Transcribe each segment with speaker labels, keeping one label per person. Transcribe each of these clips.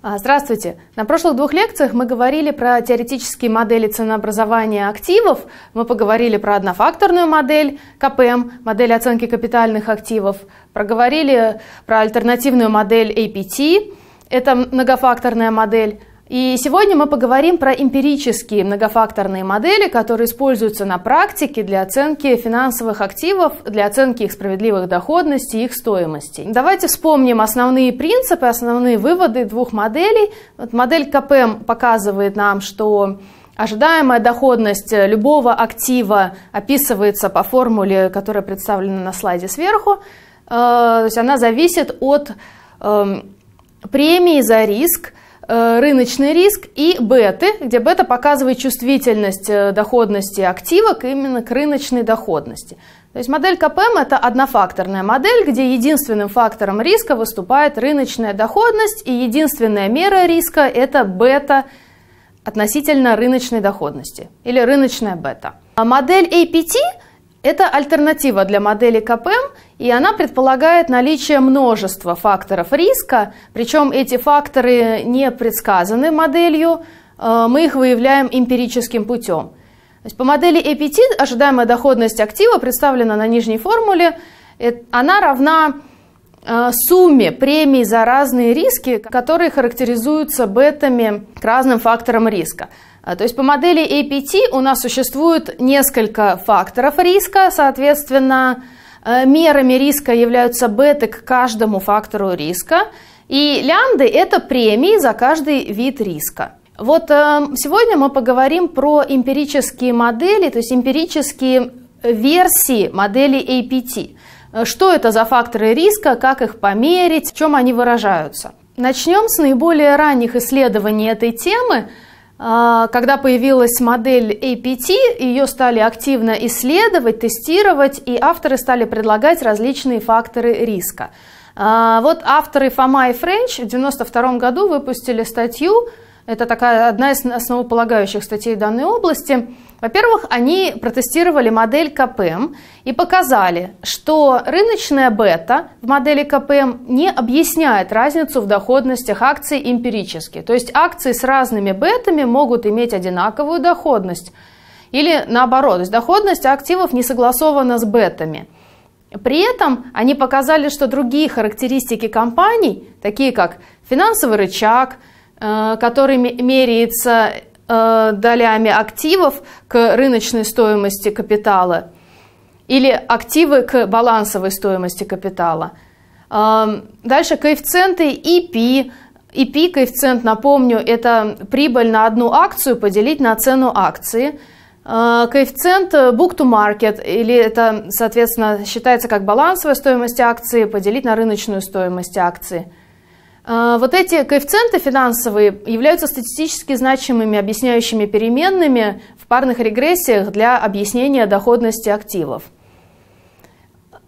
Speaker 1: А, здравствуйте. На прошлых двух лекциях мы говорили про теоретические модели ценообразования активов, мы поговорили про однофакторную модель КПМ, модель оценки капитальных активов, проговорили про альтернативную модель APT, это многофакторная модель, и сегодня мы поговорим про эмпирические многофакторные модели, которые используются на практике для оценки финансовых активов, для оценки их справедливых доходностей и их стоимости. Давайте вспомним основные принципы, основные выводы двух моделей. Вот модель КПМ показывает нам, что Ожидаемая доходность любого актива описывается по формуле, которая представлена на слайде сверху. Э, то есть она зависит от эм, премии за риск, Э, рыночный риск и беты, где бета показывает чувствительность э, доходности активок именно к рыночной доходности. То есть модель КПМ это однофакторная модель, где единственным фактором риска выступает рыночная доходность и единственная мера риска это бета относительно рыночной доходности или рыночная бета. А модель APT это альтернатива для модели КПМ, и она предполагает наличие множества факторов риска, причем эти факторы не предсказаны моделью, э, мы их выявляем эмпирическим путем. по модели APT ожидаемая доходность актива представлена на нижней формуле, э, она равна э, сумме премий за разные риски, которые характеризуются бетами к разным факторам риска. А, то есть по модели APT у нас существует несколько факторов риска, соответственно, э, мерами риска являются беты к каждому фактору риска, и лямды – это премии за каждый вид риска. Вот э, сегодня мы поговорим про эмпирические модели, то есть эмпирические версии модели APT. Э, что это за факторы риска, как их померить, в чем они выражаются. Начнем с наиболее ранних исследований этой темы – а, когда появилась модель APT, ее стали активно исследовать, тестировать, и авторы стали предлагать различные факторы риска. А, вот авторы Фома и Френч в 1992 году выпустили статью, это такая одна из основополагающих статей данной области, во-первых, они протестировали модель КПМ и показали, что рыночная бета в модели КПМ не объясняет разницу в доходностях акций эмпирически. То есть акции с разными бетами могут иметь одинаковую доходность. Или наоборот, то есть доходность активов не согласована с бетами. При этом они показали, что другие характеристики компаний, такие как финансовый рычаг, э, который меряется Э, долями активов к рыночной стоимости капитала или активы к балансовой стоимости капитала. Э, дальше коэффициенты EP. EP коэффициент, напомню, это прибыль на одну акцию поделить на цену акции. Э, коэффициент book to market, или это, соответственно, считается как балансовая стоимость акции поделить на рыночную стоимость акции. А, вот эти коэффициенты финансовые являются статистически значимыми объясняющими переменными в парных регрессиях для объяснения доходности активов.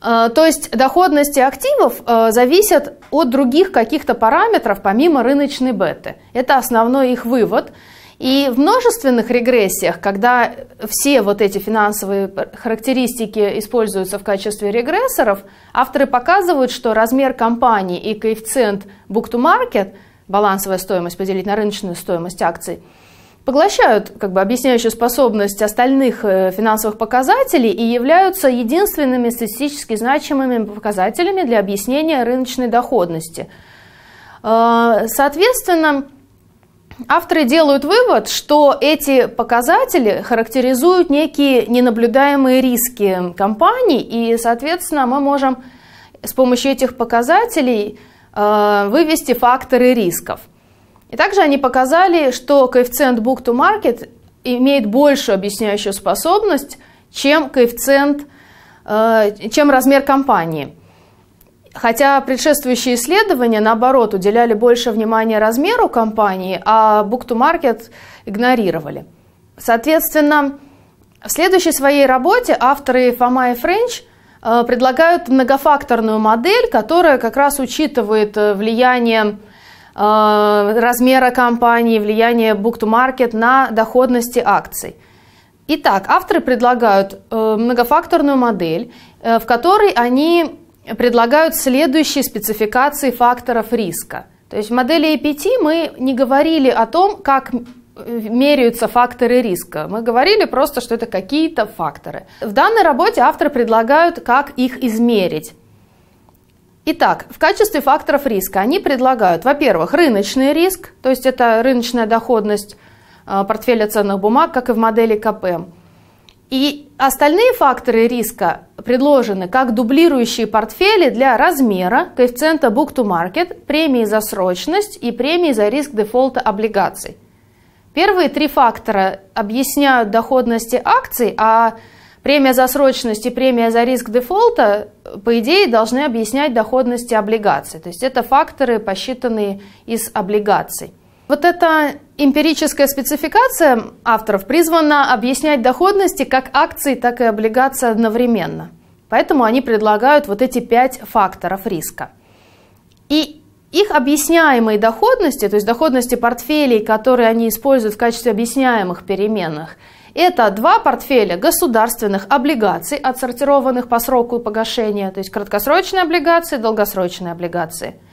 Speaker 1: А, то есть доходности активов а, зависят от других каких-то параметров, помимо рыночной беты. Это основной их вывод – и в множественных регрессиях, когда все вот эти финансовые характеристики используются в качестве регрессоров, авторы показывают, что размер компании и коэффициент book-to-market, балансовая стоимость поделить на рыночную стоимость акций, поглощают как бы, объясняющую способность остальных э, финансовых показателей и являются единственными статистически значимыми показателями для объяснения рыночной доходности. Э, соответственно, Авторы делают вывод, что эти показатели характеризуют некие ненаблюдаемые риски компаний, и, соответственно, мы можем с помощью этих показателей э, вывести факторы рисков. И также они показали, что коэффициент book to market имеет большую объясняющую способность, чем коэффициент, э, чем размер компании. Хотя предшествующие исследования, наоборот, уделяли больше внимания размеру компании, а бук-то-маркет игнорировали. Соответственно, в следующей своей работе авторы Фома и Френч э, предлагают многофакторную модель, которая как раз учитывает э, влияние э, размера компании, влияние бук-то-маркет на доходности акций. Итак, авторы предлагают многофакторную модель, в которой они предлагают следующие спецификации факторов риска. То есть в модели EPT мы не говорили о том, как э, меряются факторы риска. Мы говорили просто, что это какие-то факторы. В данной работе авторы предлагают, как их измерить. Итак, в качестве факторов риска они предлагают, во-первых, рыночный риск, то есть это рыночная доходность э, портфеля ценных бумаг, как и в модели КПМ. И остальные факторы риска предложены как дублирующие портфели для размера, коэффициента book-to-market, премии за срочность и премии за риск дефолта облигаций. Первые три фактора объясняют доходности акций, а премия за срочность и премия за риск дефолта, по идее, должны объяснять доходности облигаций. То есть это факторы, посчитанные из облигаций. Вот эта эмпирическая спецификация авторов призвана объяснять доходности как акции, так и облигации одновременно. Поэтому они предлагают вот эти пять факторов риска. И их объясняемые доходности, то есть доходности портфелей, которые они используют в качестве объясняемых переменных, это два портфеля государственных облигаций, отсортированных по сроку погашения, то есть краткосрочные облигации, долгосрочные облигации –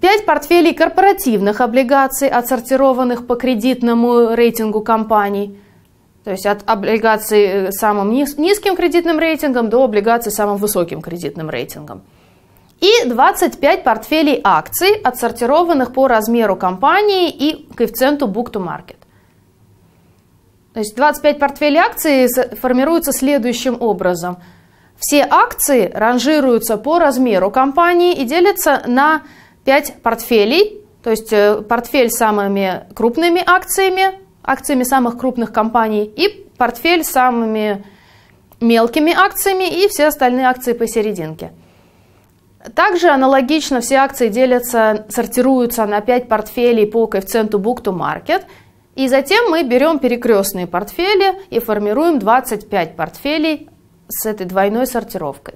Speaker 1: пять портфелей корпоративных облигаций, отсортированных по кредитному рейтингу компаний. То есть от облигаций с э, самым низким кредитным рейтингом до облигаций с самым высоким кредитным рейтингом. И 25 портфелей акций, отсортированных по размеру компании и коэффициенту book-to-market. То есть 25 портфелей акций формируются следующим образом. Все акции ранжируются по размеру компании и делятся на 5 портфелей, то есть э, портфель с самыми крупными акциями, акциями самых крупных компаний и портфель с самыми мелкими акциями и все остальные акции посерединке. Также аналогично все акции делятся, сортируются на 5 портфелей по коэффициенту book to market. И затем мы берем перекрестные портфели и формируем 25 портфелей с этой двойной сортировкой.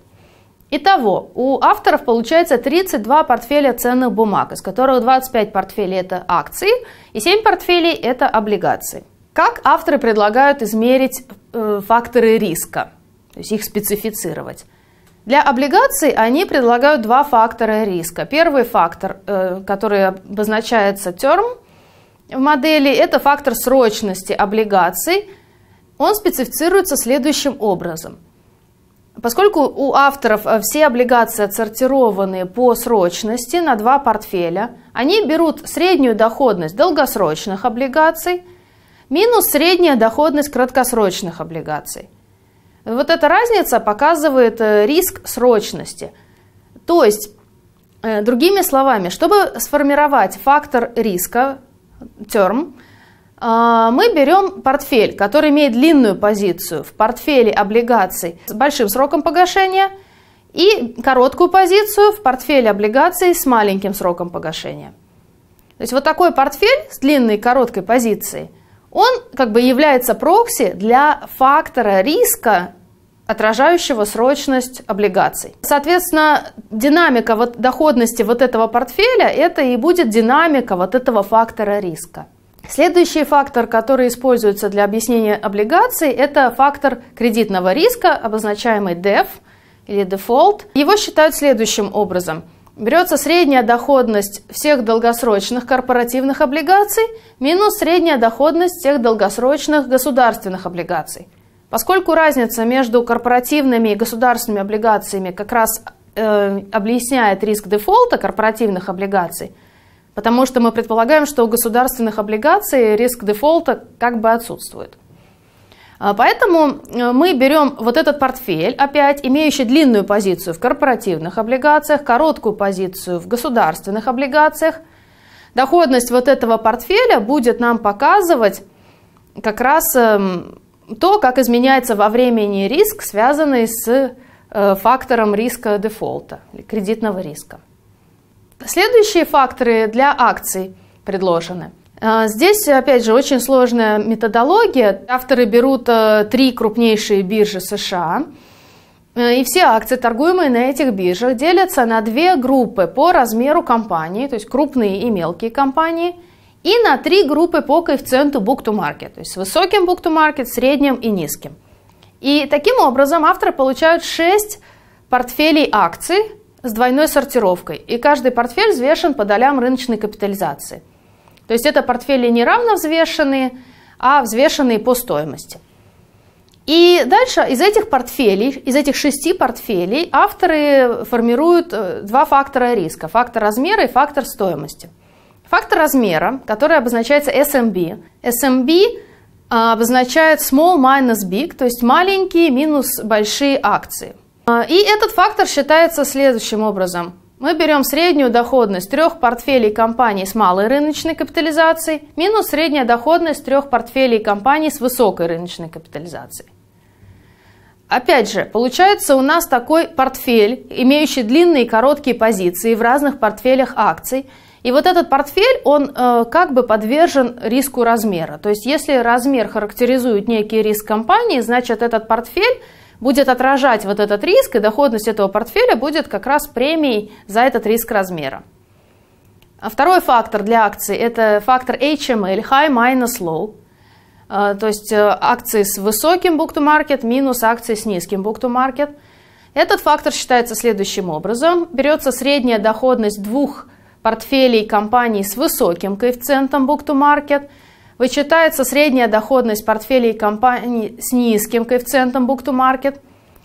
Speaker 1: Итого, у авторов получается 32 портфеля ценных бумаг, из которых 25 портфелей это акции и 7 портфелей это облигации. Как авторы предлагают измерить э, факторы риска, то есть их специфицировать? Для облигаций они предлагают два фактора риска. Первый фактор, э, который обозначается терм в модели, это фактор срочности облигаций. Он специфицируется следующим образом – Поскольку у авторов э, все облигации отсортированы по срочности на два портфеля, они берут среднюю доходность долгосрочных облигаций минус средняя доходность краткосрочных облигаций. Вот эта разница показывает э, риск срочности. То есть, э, другими словами, чтобы сформировать фактор риска, терм, а, мы берем портфель, который имеет длинную позицию в портфеле облигаций с большим сроком погашения и короткую позицию в портфеле облигаций с маленьким сроком погашения. То есть вот такой портфель с длинной и короткой позицией, он как бы является прокси для фактора риска, отражающего срочность облигаций. Соответственно, динамика вот доходности вот этого портфеля, это и будет динамика вот этого фактора риска. Следующий фактор, который используется для объяснения облигаций, это фактор кредитного риска, обозначаемый DEF или Default. Его считают следующим образом. Берется средняя доходность всех долгосрочных корпоративных облигаций минус средняя доходность всех долгосрочных государственных облигаций. Поскольку разница между корпоративными и государственными облигациями как раз э, объясняет риск дефолта корпоративных облигаций – Потому что мы предполагаем, что у государственных облигаций риск дефолта как бы отсутствует. А, поэтому э, мы берем вот этот портфель, опять имеющий длинную позицию в корпоративных облигациях, короткую позицию в государственных облигациях. Доходность вот этого портфеля будет нам показывать как раз эм, то, как изменяется во времени риск, связанный с э, фактором риска дефолта, кредитного риска. Следующие факторы для акций предложены. А, здесь, опять же, очень сложная методология. Авторы берут э, три крупнейшие биржи США, э, и все акции, торгуемые на этих биржах, делятся на две группы по размеру компании, то есть крупные и мелкие компании, и на три группы по коэффициенту book-to-market, то есть высоким book-to-market, средним и низким. И таким образом авторы получают шесть портфелей акций, с двойной сортировкой, и каждый портфель взвешен по долям рыночной капитализации. То есть это портфели не равно взвешенные, а взвешенные по стоимости. И дальше из этих портфелей, из этих шести портфелей авторы формируют э, два фактора риска. Фактор размера и фактор стоимости. Фактор размера, который обозначается SMB. SMB э, обозначает small minus big, то есть маленькие минус большие акции – а, и этот фактор считается следующим образом. Мы берем среднюю доходность трех портфелей компаний с малой рыночной капитализацией минус средняя доходность трех портфелей компаний с высокой рыночной капитализацией. Опять же, получается у нас такой портфель, имеющий длинные и короткие позиции в разных портфелях акций. И вот этот портфель, он э, как бы подвержен риску размера. То есть если размер характеризует некий риск компании, значит этот портфель будет отражать вот этот риск, и доходность этого портфеля будет как раз премией за этот риск размера. А второй фактор для акций – это фактор HML, High Minus Low. А, то есть э, акции с высоким book-to-market минус акции с низким book-to-market. Этот фактор считается следующим образом. Берется средняя доходность двух портфелей компаний с высоким коэффициентом book-to-market – Вычитается средняя доходность портфелей компаний с низким коэффициентом book-to-market.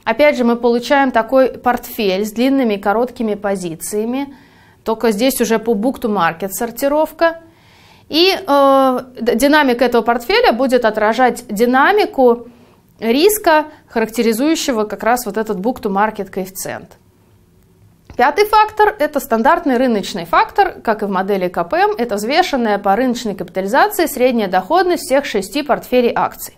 Speaker 1: Опять же, мы получаем такой портфель с длинными короткими позициями, только здесь уже по book-to-market сортировка. И э, динамика этого портфеля будет отражать динамику риска, характеризующего как раз вот этот book-to-market коэффициент. Пятый фактор – это стандартный рыночный фактор, как и в модели КПМ, это взвешенная по рыночной капитализации средняя доходность всех шести портфелей акций.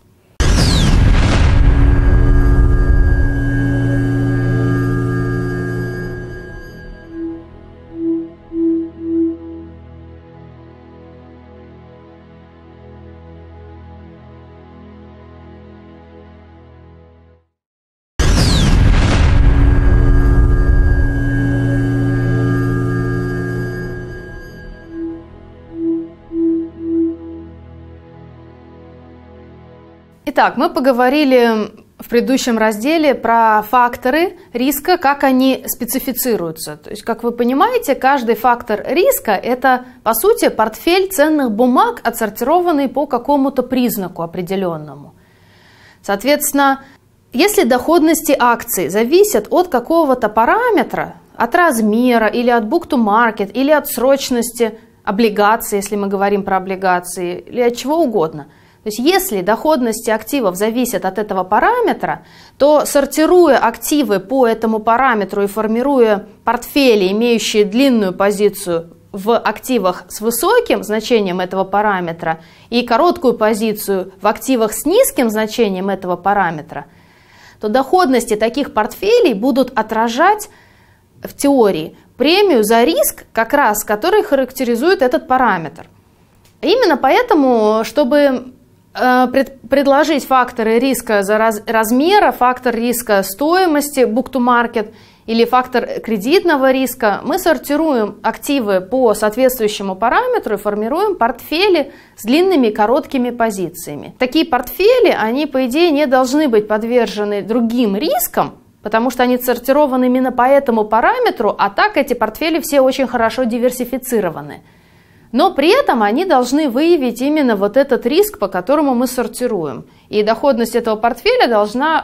Speaker 1: Итак, мы поговорили в предыдущем разделе про факторы риска, как они специфицируются. То есть, как вы понимаете, каждый фактор риска – это, по сути, портфель ценных бумаг, отсортированный по какому-то признаку определенному. Соответственно, если доходности акций зависят от какого-то параметра, от размера или от book-to-market, или от срочности облигаций, если мы говорим про облигации, или от чего угодно – то есть если доходности активов зависят от этого параметра, то сортируя активы по этому параметру и формируя портфели, имеющие длинную позицию в активах с высоким значением этого параметра и короткую позицию в активах с низким значением этого параметра, то доходности таких портфелей будут отражать в теории премию за риск, как раз который характеризует этот параметр. Именно поэтому, чтобы Э, пред, предложить факторы риска за раз, размера, фактор риска стоимости book-to-market или фактор кредитного риска, мы сортируем активы по соответствующему параметру и формируем портфели с длинными и короткими позициями. Такие портфели, они по идее не должны быть подвержены другим рискам, потому что они сортированы именно по этому параметру, а так эти портфели все очень хорошо диверсифицированы. Но при этом они должны выявить именно вот этот риск, по которому мы сортируем. И доходность этого портфеля должна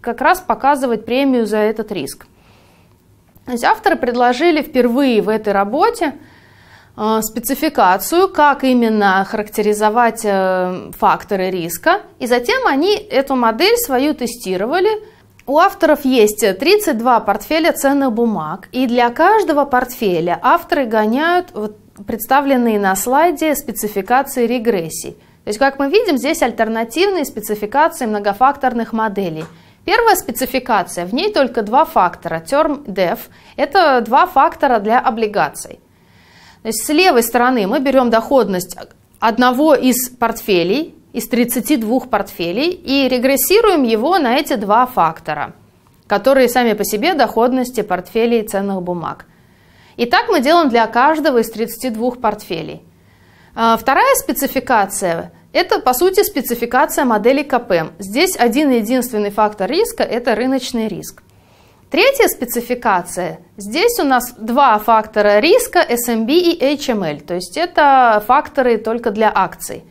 Speaker 1: как раз показывать премию за этот риск. То есть авторы предложили впервые в этой работе э, спецификацию, как именно характеризовать э, факторы риска. И затем они эту модель свою тестировали. У авторов есть 32 портфеля ценных бумаг, и для каждого портфеля авторы гоняют вот представленные на слайде спецификации регрессий. То есть, как мы видим, здесь альтернативные спецификации многофакторных моделей. Первая спецификация, в ней только два фактора, term def, это два фактора для облигаций. То есть с левой стороны мы берем доходность одного из портфелей, из 32 портфелей, и регрессируем его на эти два фактора, которые сами по себе доходности портфелей ценных бумаг. И так мы делаем для каждого из 32 портфелей. А, вторая спецификация – это, по сути, спецификация модели КПМ. Здесь один и единственный фактор риска – это рыночный риск. Третья спецификация. Здесь у нас два фактора риска SMB эм и HML, эм то есть это факторы только для акций.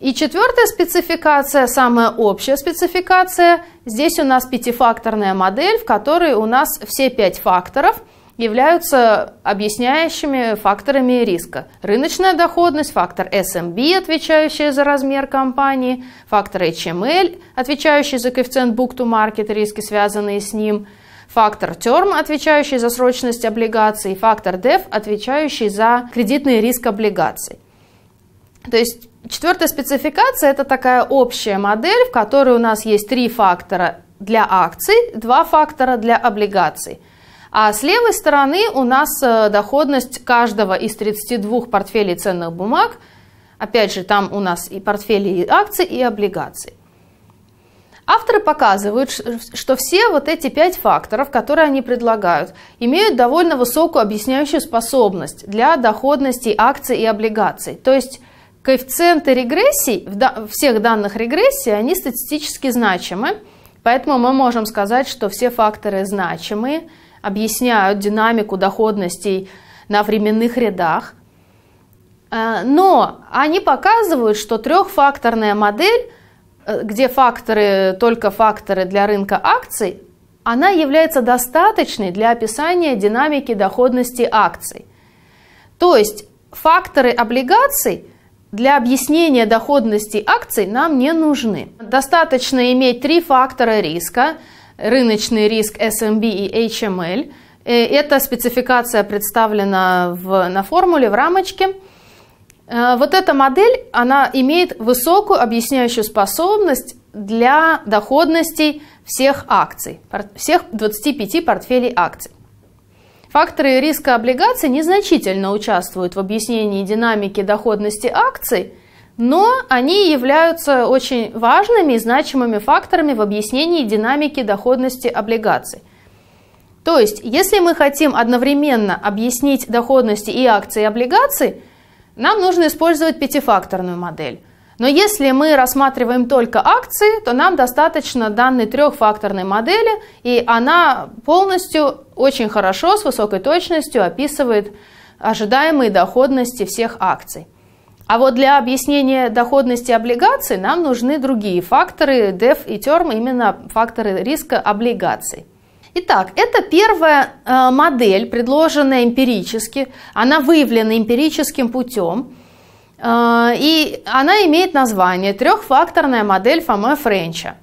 Speaker 1: И четвертая спецификация, самая общая спецификация, здесь у нас пятифакторная модель, в которой у нас все пять факторов, являются объясняющими факторами риска. Рыночная доходность, фактор SMB, эм отвечающий за размер компании, фактор HML, эм отвечающий за коэффициент book-to-market, риски, связанные с ним, фактор term, отвечающий за срочность облигаций, фактор DEF, отвечающий за кредитный риск облигаций. То есть четвертая спецификация – это такая общая модель, в которой у нас есть три фактора для акций, два фактора для облигаций – а с левой стороны у нас э, доходность каждого из 32 портфелей ценных бумаг. Опять же, там у нас и портфели и акций, и облигаций. Авторы показывают, что все вот эти пять факторов, которые они предлагают, имеют довольно высокую объясняющую способность для доходности акций и облигаций. То есть коэффициенты регрессий, всех данных регрессий, они статистически значимы, поэтому мы можем сказать, что все факторы значимые – объясняют динамику доходностей на временных рядах. Э, но они показывают, что трехфакторная модель, э, где факторы только факторы для рынка акций, она является достаточной для описания динамики доходности акций. То есть факторы облигаций для объяснения доходности акций нам не нужны. Достаточно иметь три фактора риска – рыночный риск SMB и HML. Э, эта спецификация представлена в, на формуле, в рамочке. Э, вот эта модель, она имеет высокую объясняющую способность для доходностей всех акций, всех 25 портфелей акций. Факторы риска облигаций незначительно участвуют в объяснении динамики доходности акций – но они являются очень важными и значимыми факторами в объяснении динамики доходности облигаций. То есть, если мы хотим одновременно объяснить доходности и акций, и облигаций, нам нужно использовать пятифакторную модель. Но если мы рассматриваем только акции, то нам достаточно данной трехфакторной модели, и она полностью очень хорошо, с высокой точностью описывает ожидаемые доходности всех акций. А вот для объяснения доходности облигаций нам нужны другие факторы, DEF и TERM, именно факторы риска облигаций. Итак, это первая э, модель, предложенная эмпирически. Она выявлена эмпирическим путем. Э, и она имеет название трехфакторная модель Фоме Френча.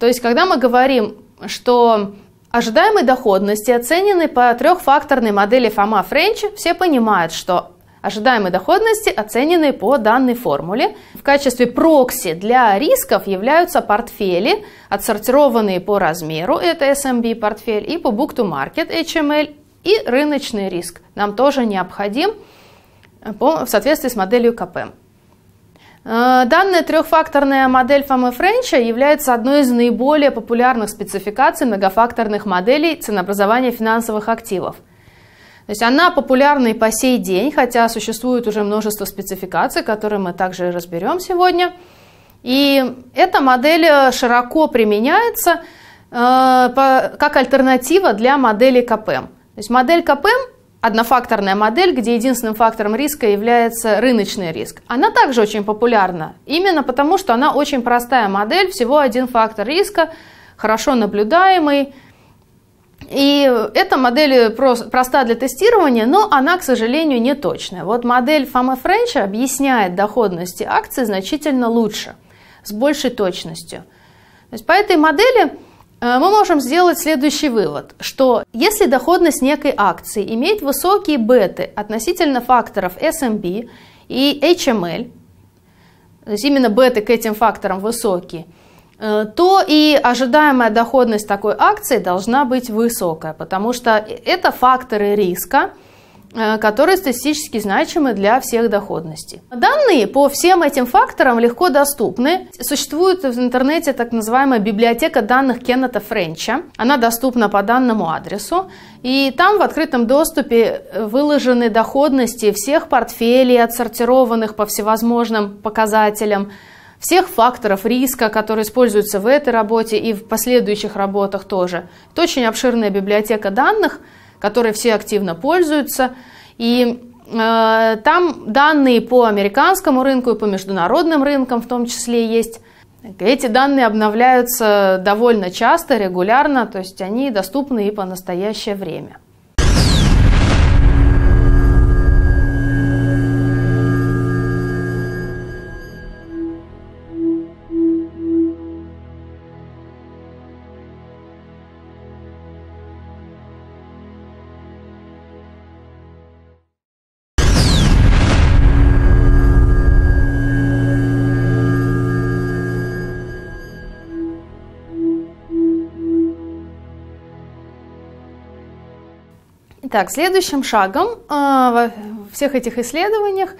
Speaker 1: То есть, когда мы говорим, что ожидаемые доходности оценены по трехфакторной модели Фома Френча, все понимают, что Ожидаемые доходности оценены по данной формуле. В качестве прокси для рисков являются портфели, отсортированные по размеру, это SMB портфель, и по book-to-market HML, и рыночный риск нам тоже необходим э, в соответствии с моделью КПМ. Э, данная трехфакторная модель Фомы Френча является одной из наиболее популярных спецификаций многофакторных моделей ценообразования финансовых активов – то есть она популярна и по сей день, хотя существует уже множество спецификаций, которые мы также разберем сегодня. И эта модель э, широко применяется э, как альтернатива для модели КПМ. То есть модель КПМ – однофакторная модель, где единственным фактором риска является рыночный риск. Она также очень популярна, именно потому что она очень простая модель, всего один фактор риска, хорошо наблюдаемый, и эта модель проста для тестирования, но она, к сожалению, не точная. Вот модель Фоме Френча объясняет доходности акций значительно лучше, с большей точностью. То есть по этой модели э, мы можем сделать следующий вывод, что если доходность некой акции имеет высокие беты относительно факторов SMB и HML, то есть именно беты к этим факторам высокие – Э, то и ожидаемая доходность такой акции должна быть высокая, потому что это факторы риска, э, которые статистически значимы для всех доходностей. Данные по всем этим факторам легко доступны. Существует в интернете так называемая библиотека данных Кеннета Френча. Она доступна по данному адресу. И там в открытом доступе выложены доходности всех портфелей, отсортированных по всевозможным показателям, всех факторов риска, которые используются в этой работе и в последующих работах тоже. Это очень обширная библиотека данных, которой все активно пользуются. И э, там данные по американскому рынку и по международным рынкам в том числе есть. Эти данные обновляются довольно часто, регулярно, то есть они доступны и по настоящее время. Итак, следующим шагом а, во всех этих исследованиях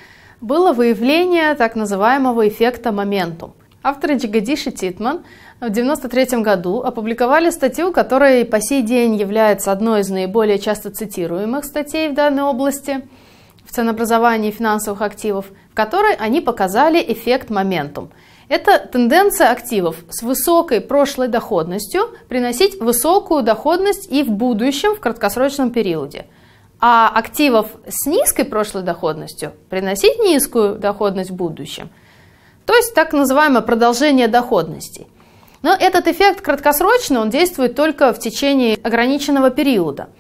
Speaker 1: было выявление так называемого эффекта моментум. Авторы Джигадиш и Титман в 1993 году опубликовали статью, которая по сей день является одной из наиболее часто цитируемых статей в данной области в ценообразовании финансовых активов, в которой они показали эффект моментум – это тенденция активов с высокой прошлой доходностью приносить высокую доходность и в будущем, в краткосрочном периоде. А активов с низкой прошлой доходностью приносить низкую доходность в будущем. То есть так называемое продолжение доходности. Но этот эффект краткосрочный, он действует только в течение ограниченного периода.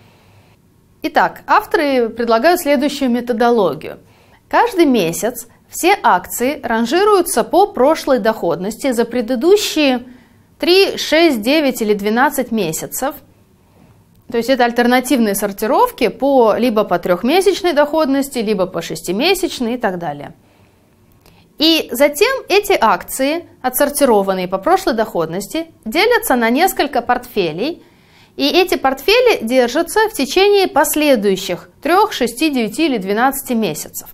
Speaker 1: Итак, авторы предлагают следующую методологию. Каждый месяц все акции ранжируются по прошлой доходности за предыдущие 3, 6, 9 или 12 месяцев. То есть это альтернативные сортировки по, либо по трехмесячной доходности, либо по шестимесячной и так далее. И затем эти акции, отсортированные по прошлой доходности, делятся на несколько портфелей, и эти портфели держатся в течение последующих 3, 6, 9 или 12 месяцев.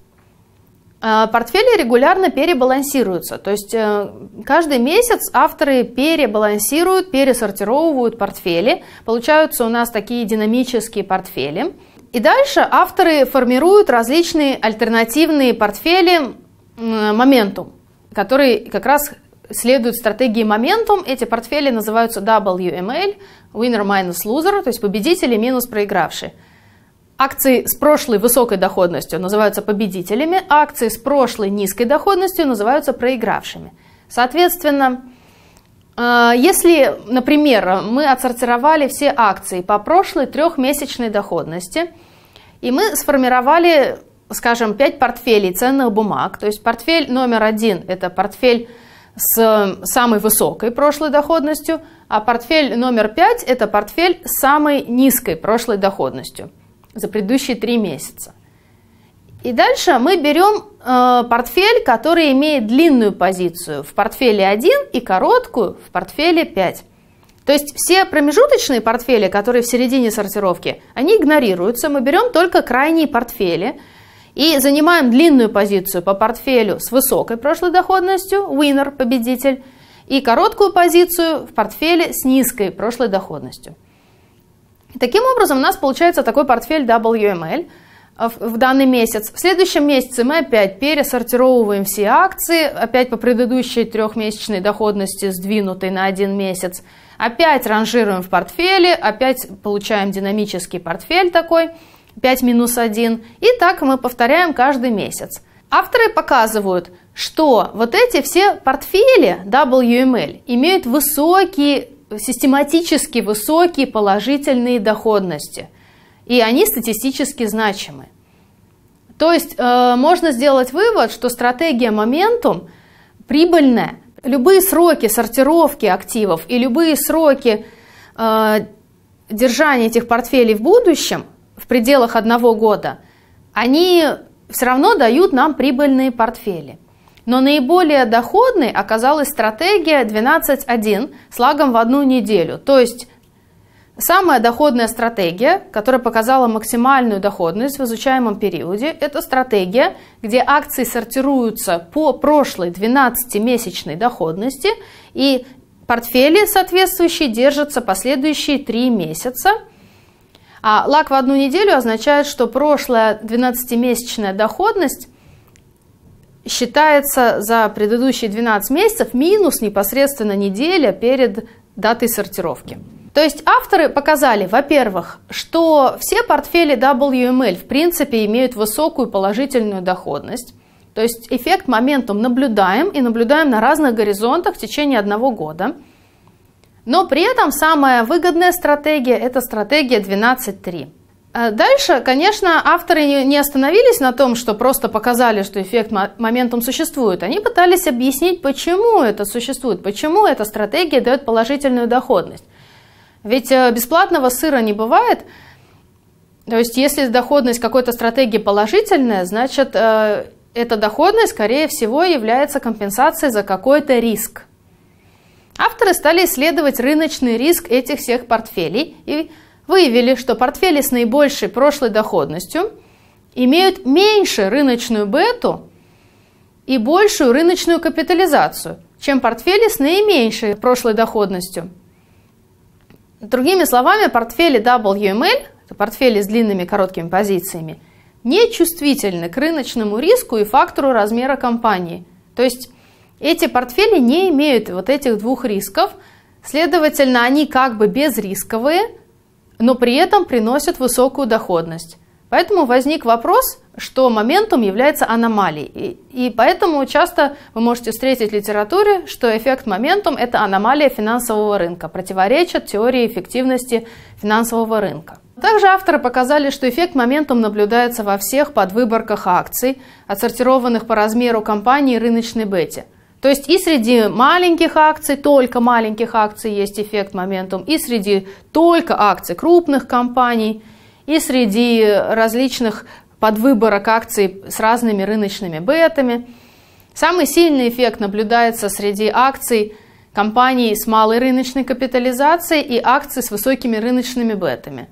Speaker 1: А, портфели регулярно перебалансируются, то есть э, каждый месяц авторы перебалансируют, пересортировывают портфели, получаются у нас такие динамические портфели. И дальше авторы формируют различные альтернативные портфели моментум, которые как раз следуют стратегии моментум. Эти портфели называются WML, winner minus loser, то есть победители минус проигравшие. Акции с прошлой высокой доходностью называются победителями, а акции с прошлой низкой доходностью называются проигравшими. Соответственно, э, если, например, мы отсортировали все акции по прошлой трехмесячной доходности, и мы сформировали, скажем, 5 портфелей ценных бумаг, то есть портфель номер один – это портфель с самой высокой прошлой доходностью, а портфель номер 5 – это портфель с самой низкой прошлой доходностью – за предыдущие три месяца. И дальше мы берем э, портфель, который имеет длинную позицию в портфеле 1 и короткую в портфеле 5. То есть все промежуточные портфели, которые в середине сортировки, они игнорируются, мы берем только крайние портфели и занимаем длинную позицию по портфелю с высокой прошлой доходностью, winner, победитель, и короткую позицию в портфеле с низкой прошлой доходностью. Таким образом, у нас получается такой портфель WML э, в данный месяц. В следующем месяце мы опять пересортировываем все акции, опять по предыдущей трехмесячной доходности сдвинутой на один месяц. Опять ранжируем в портфеле, опять получаем динамический портфель такой, 5 минус 1. И так мы повторяем каждый месяц. Авторы показывают, что вот эти все портфели WML имеют высокие систематически высокие положительные доходности, и они статистически значимы. То есть э, можно сделать вывод, что стратегия моментум прибыльная. Любые сроки сортировки активов и любые сроки э, держания этих портфелей в будущем в пределах одного года, они все равно дают нам прибыльные портфели. Но наиболее доходной оказалась стратегия 12.1 с лагом в одну неделю. То есть самая доходная стратегия, которая показала максимальную доходность в изучаемом периоде, это стратегия, где акции сортируются по прошлой 12-месячной доходности и портфели соответствующие держатся последующие 3 месяца. А лаг в одну неделю означает, что прошлая 12-месячная доходность считается за предыдущие 12 месяцев минус непосредственно неделя перед датой сортировки. То есть авторы показали, во-первых, что все портфели WML в принципе имеют высокую положительную доходность. То есть эффект моментум наблюдаем и наблюдаем на разных горизонтах в течение одного года. Но при этом самая выгодная стратегия – это стратегия 12.3. А дальше, конечно, авторы не остановились на том, что просто показали, что эффект моментом существует. Они пытались объяснить, почему это существует, почему эта стратегия дает положительную доходность. Ведь э, бесплатного сыра не бывает. То есть, если доходность какой-то стратегии положительная, значит, э, эта доходность, скорее всего, является компенсацией за какой-то риск. Авторы стали исследовать рыночный риск этих всех портфелей и выявили, что портфели с наибольшей прошлой доходностью имеют меньше рыночную бету и большую рыночную капитализацию, чем портфели с наименьшей прошлой доходностью. Другими словами, портфели WML, это портфели с длинными короткими позициями, не чувствительны к рыночному риску и фактору размера компании. То есть эти портфели не имеют вот этих двух рисков, следовательно, они как бы безрисковые – но при этом приносят высокую доходность. Поэтому возник вопрос, что моментум является аномалией. И, и поэтому часто вы можете встретить в литературе, что эффект моментум – это аномалия финансового рынка, противоречит теории эффективности финансового рынка. Также авторы показали, что эффект моментум наблюдается во всех подвыборках акций, отсортированных по размеру компании рыночной бете – то есть и среди маленьких акций, только маленьких акций есть эффект моментум, и среди только акций крупных компаний, и среди различных подвыборок акций с разными рыночными бетами. Самый сильный эффект наблюдается среди акций компаний с малой рыночной капитализацией и акций с высокими рыночными бетами.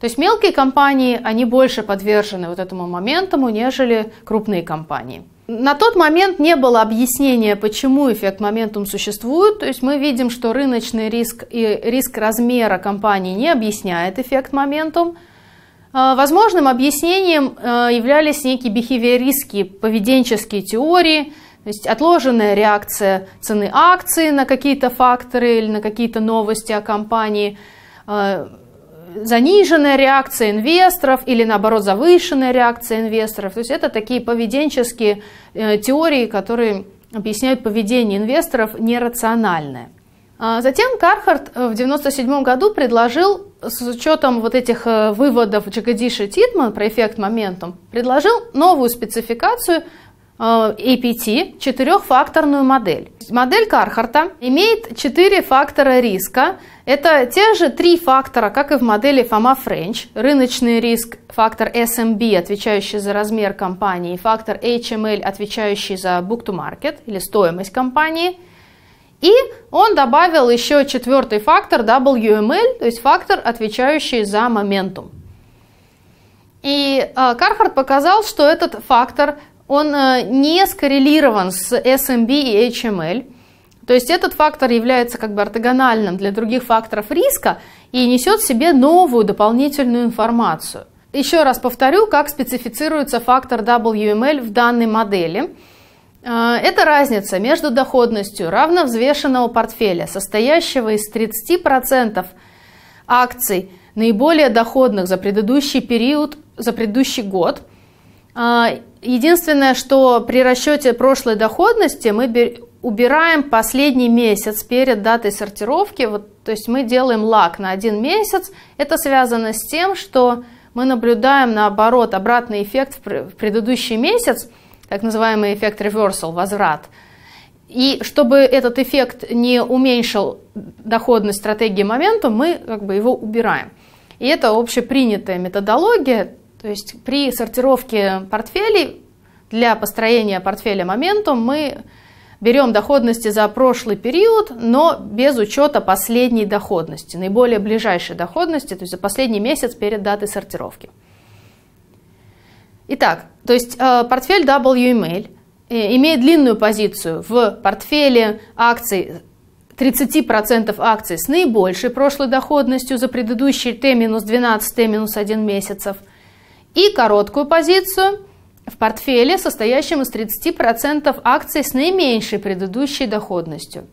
Speaker 1: То есть мелкие компании, они больше подвержены вот этому моментуму, нежели крупные компании. На тот момент не было объяснения, почему эффект моментум существует. То есть мы видим, что рыночный риск и риск размера компании не объясняет эффект моментум. А, возможным объяснением э, являлись некие бихевиористские поведенческие теории, то есть отложенная реакция цены акции на какие-то факторы или на какие-то новости о компании а, – заниженная реакция инвесторов или наоборот завышенная реакция инвесторов. То есть это такие поведенческие э, теории, которые объясняют поведение инвесторов нерациональное. А затем Кархарт э, в 1997 году предложил, с учетом вот этих э, выводов Джагадиша Титман про эффект моментом, предложил новую спецификацию APT, э, четырехфакторную модель. Модель Кархарта имеет четыре фактора риска. Это те же три фактора, как и в модели Фома Френч. Рыночный риск, фактор SMB, эм отвечающий за размер компании, фактор HML, эм отвечающий за book-to-market или стоимость компании. И он добавил еще четвертый фактор WML, эм то есть фактор, отвечающий за моментум. И э, Кархард показал, что этот фактор он э, не скоррелирован с SMB и HML. То есть этот фактор является как бы ортогональным для других факторов риска и несет в себе новую дополнительную информацию. Еще раз повторю, как специфицируется фактор WML в данной модели. Э, это разница между доходностью равновзвешенного портфеля, состоящего из 30% акций наиболее доходных за предыдущий период, за предыдущий год – а, единственное, что при расчете прошлой доходности мы убираем последний месяц перед датой сортировки, вот, то есть мы делаем лак на один месяц. Это связано с тем, что мы наблюдаем наоборот обратный эффект в предыдущий месяц, так называемый эффект reversal, возврат. И чтобы этот эффект не уменьшил доходность стратегии момента, мы как бы его убираем. И это общепринятая методология, то есть при сортировке портфелей для построения портфеля моментом мы берем доходности за прошлый период, но без учета последней доходности, наиболее ближайшей доходности, то есть за последний месяц перед датой сортировки. Итак, то есть э, портфель WML э, имеет длинную позицию в портфеле акций 30% акций с наибольшей прошлой доходностью за предыдущий Т-12, Т-1 месяцев – и короткую позицию в портфеле, состоящем из 30% акций с наименьшей предыдущей доходностью.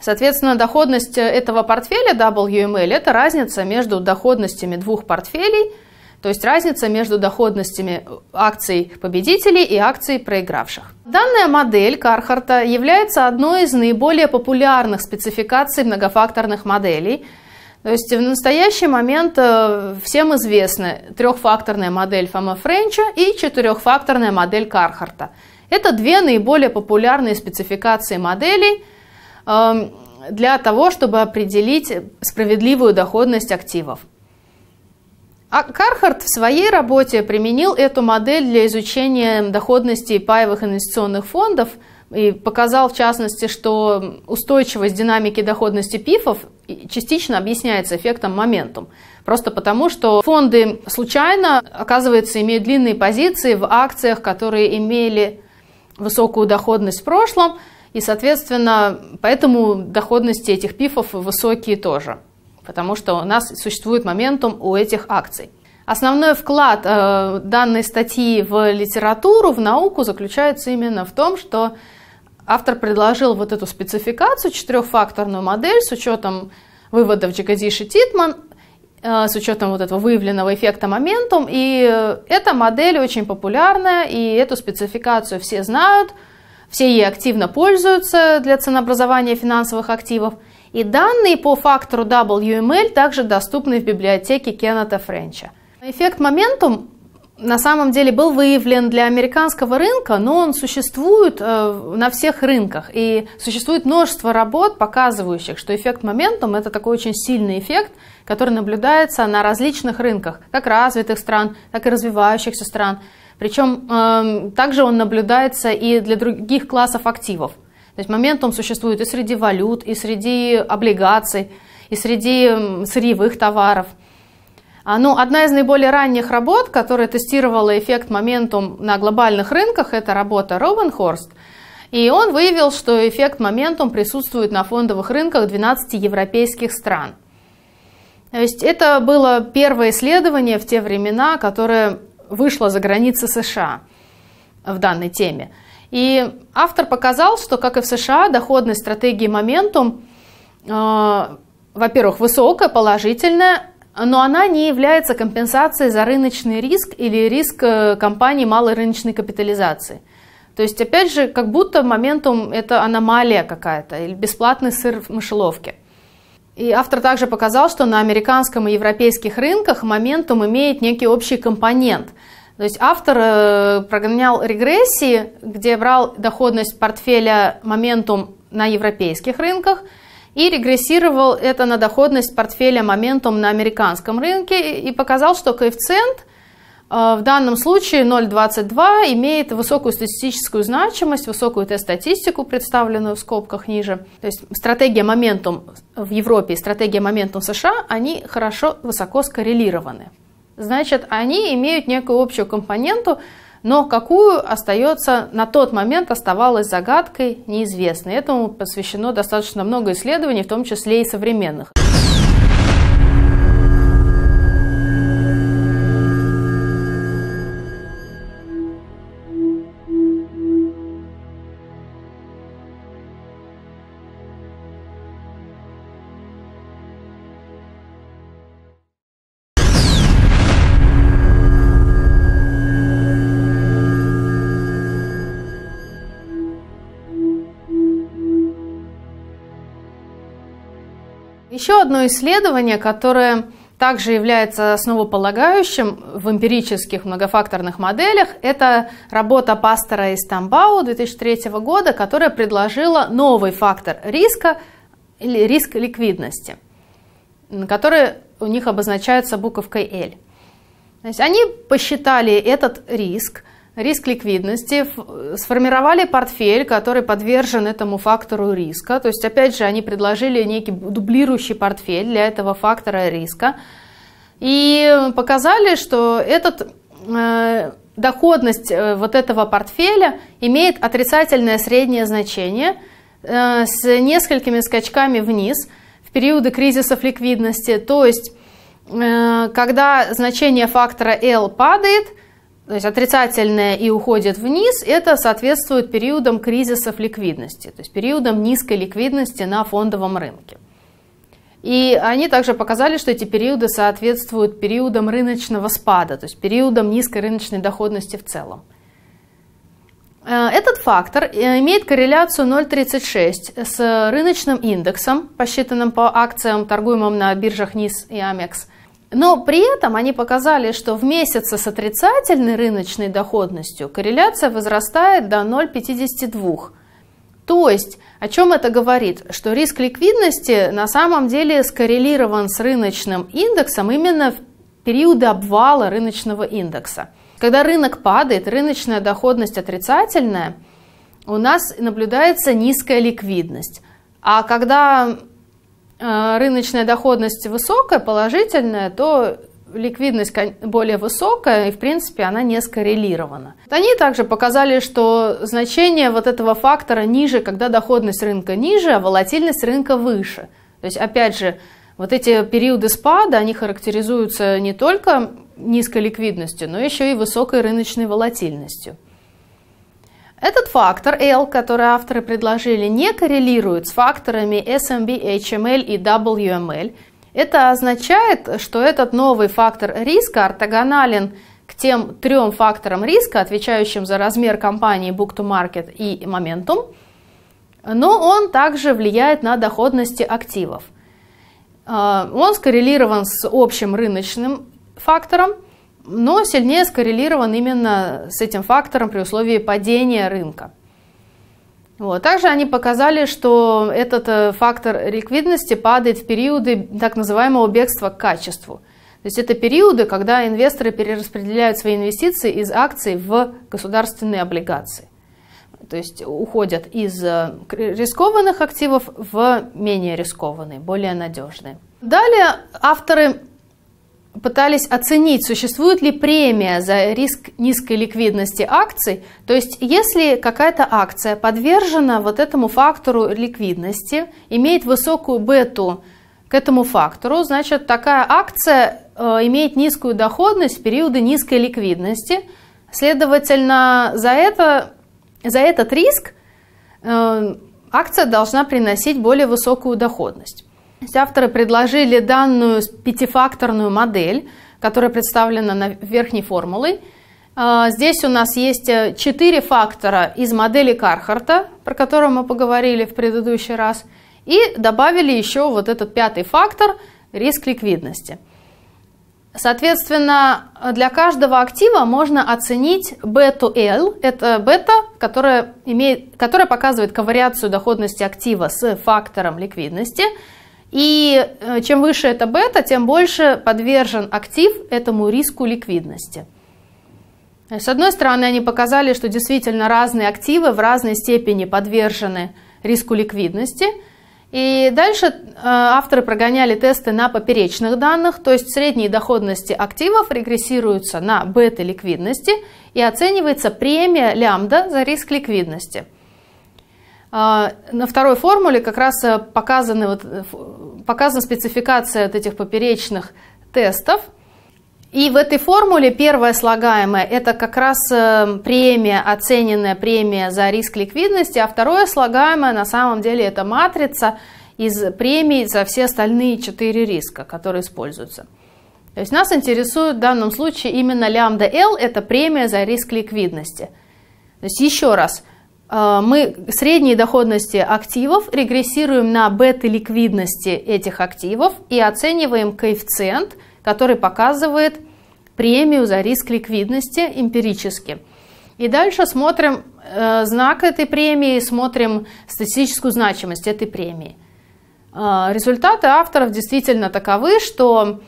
Speaker 1: Соответственно, доходность этого портфеля WML – это разница между доходностями двух портфелей, то есть разница между доходностями акций победителей и акций проигравших. Данная модель Кархарта является одной из наиболее популярных спецификаций многофакторных моделей – то есть в настоящий момент э, всем известна трехфакторная модель Фома Френча и четырехфакторная модель Кархарта. Это две наиболее популярные спецификации моделей эм, для того, чтобы определить справедливую доходность активов. А Кархарт в своей работе применил эту модель для изучения доходности паевых инвестиционных фондов – и показал, в частности, что устойчивость динамики доходности ПИФов частично объясняется эффектом моментум. Просто потому, что фонды случайно, оказывается, имеют длинные позиции в акциях, которые имели высокую доходность в прошлом, и, соответственно, поэтому доходности этих пифов высокие тоже, потому что у нас существует моментум у этих акций. Основной вклад э, данной статьи в литературу, в науку заключается именно в том, что автор предложил вот эту спецификацию, четырехфакторную модель с учетом выводов Джагадиши Титман, э, с учетом вот этого выявленного эффекта моментум. И эта модель очень популярная, и эту спецификацию все знают, все ей активно пользуются для ценообразования финансовых активов. И данные по фактору WML также доступны в библиотеке Кеннета Френча. Эффект моментум на самом деле был выявлен для американского рынка, но он существует э, на всех рынках. И существует множество работ, показывающих, что эффект моментум – это такой очень сильный эффект, который наблюдается на различных рынках, как развитых стран, так и развивающихся стран. Причем эм, также он наблюдается и для других классов активов. То есть моментум существует и среди валют, и среди облигаций, и среди сырьевых товаров – а, ну, одна из наиболее ранних работ, которая тестировала эффект моментум на глобальных рынках, это работа Робенхорст. И он выявил, что эффект моментум присутствует на фондовых рынках 12 европейских стран. То есть это было первое исследование в те времена, которое вышло за границы США в данной теме. И автор показал, что, как и в США, доходность стратегии «Моментум», э, во-первых, высокая, положительная, но она не является компенсацией за рыночный риск или риск э, компании малой рыночной капитализации. То есть, опять же, как будто моментум – это аномалия какая-то, или бесплатный сыр в мышеловке. И автор также показал, что на американском и европейских рынках моментум имеет некий общий компонент. То есть автор э, прогонял регрессии, где брал доходность портфеля моментум на европейских рынках – и регрессировал это на доходность портфеля Momentum на американском рынке и показал, что коэффициент э, в данном случае 0,22 имеет высокую статистическую значимость, высокую тест-статистику, представленную в скобках ниже. То есть стратегия Momentum в Европе и стратегия Momentum США, они хорошо, высоко скоррелированы. Значит, они имеют некую общую компоненту, но какую остается на тот момент оставалась загадкой неизвестной. Этому посвящено достаточно много исследований, в том числе и современных. одно исследование, которое также является основополагающим в эмпирических многофакторных моделях. Это работа пастора из Тамбау 2003 года, которая предложила новый фактор риска или риск ликвидности, который у них обозначается буковкой L. То есть они посчитали этот риск – риск ликвидности, сформировали портфель, который подвержен этому фактору риска. То есть, опять же, они предложили некий дублирующий портфель для этого фактора риска и показали, что этот, э, доходность э, вот этого портфеля имеет отрицательное среднее значение э, с несколькими скачками вниз в периоды кризисов ликвидности. То есть, э, когда значение фактора L падает, то есть отрицательное и уходит вниз, это соответствует периодам кризисов ликвидности, то есть периодам низкой ликвидности на фондовом рынке. И они также показали, что эти периоды соответствуют периодам рыночного спада, то есть периодам низкой рыночной доходности в целом. Э, этот фактор э, имеет корреляцию 0,36 с рыночным индексом, посчитанным по акциям, торгуемым на биржах НИС и АМЕКС – но при этом они показали, что в месяце с отрицательной рыночной доходностью корреляция возрастает до 0,52. То есть, о чем это говорит? Что риск ликвидности на самом деле скоррелирован с рыночным индексом именно в периоды обвала рыночного индекса. Когда рынок падает, рыночная доходность отрицательная, у нас наблюдается низкая ликвидность. А когда а, рыночная доходность высокая, положительная, то ликвидность более высокая, и, в принципе, она не скоррелирована. Они также показали, что значение вот этого фактора ниже, когда доходность рынка ниже, а волатильность рынка выше. То есть, опять же, вот эти периоды спада, они характеризуются не только низкой ликвидностью, но еще и высокой рыночной волатильностью. Этот фактор L, который авторы предложили, не коррелирует с факторами SMB, HML и WML. Это означает, что этот новый фактор риска ортогонален к тем трем факторам риска, отвечающим за размер компании Book-to-Market и Momentum, но он также влияет на доходности активов. Э, он скоррелирован с общим рыночным фактором – но сильнее скоррелирован именно с этим фактором при условии падения рынка. Вот. Также они показали, что этот э, фактор ликвидности падает в периоды так называемого бегства к качеству. То есть это периоды, когда инвесторы перераспределяют свои инвестиции из акций в государственные облигации. То есть уходят из э, рискованных активов в менее рискованные, более надежные. Далее авторы пытались оценить, существует ли премия за риск низкой ликвидности акций. То есть, если какая-то акция подвержена вот этому фактору ликвидности, имеет высокую бету к этому фактору, значит, такая акция э, имеет низкую доходность в периоды низкой ликвидности. Следовательно, за, это, за этот риск э, акция должна приносить более высокую доходность авторы предложили данную пятифакторную модель, которая представлена на верхней формулой. А, здесь у нас есть э, четыре фактора из модели Кархарта, про которую мы поговорили в предыдущий раз, и добавили еще вот этот пятый фактор – риск ликвидности. Соответственно, для каждого актива можно оценить бету L, это бета, которая, имеет, которая показывает ковариацию доходности актива с фактором ликвидности – и э, чем выше это бета, тем больше подвержен актив этому риску ликвидности. С одной стороны, они показали, что действительно разные активы в разной степени подвержены риску ликвидности. И дальше э, авторы прогоняли тесты на поперечных данных, то есть средние доходности активов регрессируются на бета-ликвидности и оценивается премия лямбда за риск ликвидности – а, на второй формуле как раз э, показаны, вот, э, показана спецификация от этих поперечных тестов. И в этой формуле первое слагаемое – это как раз э, премия, оцененная премия за риск ликвидности, а второе слагаемое на самом деле это матрица из премий за все остальные четыре риска, которые используются. То есть нас интересует в данном случае именно лямбда L – это премия за риск ликвидности. То есть еще раз – Э, мы средние доходности активов регрессируем на бета-ликвидности этих активов и оцениваем коэффициент, который показывает премию за риск ликвидности эмпирически. И дальше смотрим э, знак этой премии, смотрим статистическую значимость этой премии. Э, результаты авторов действительно таковы, что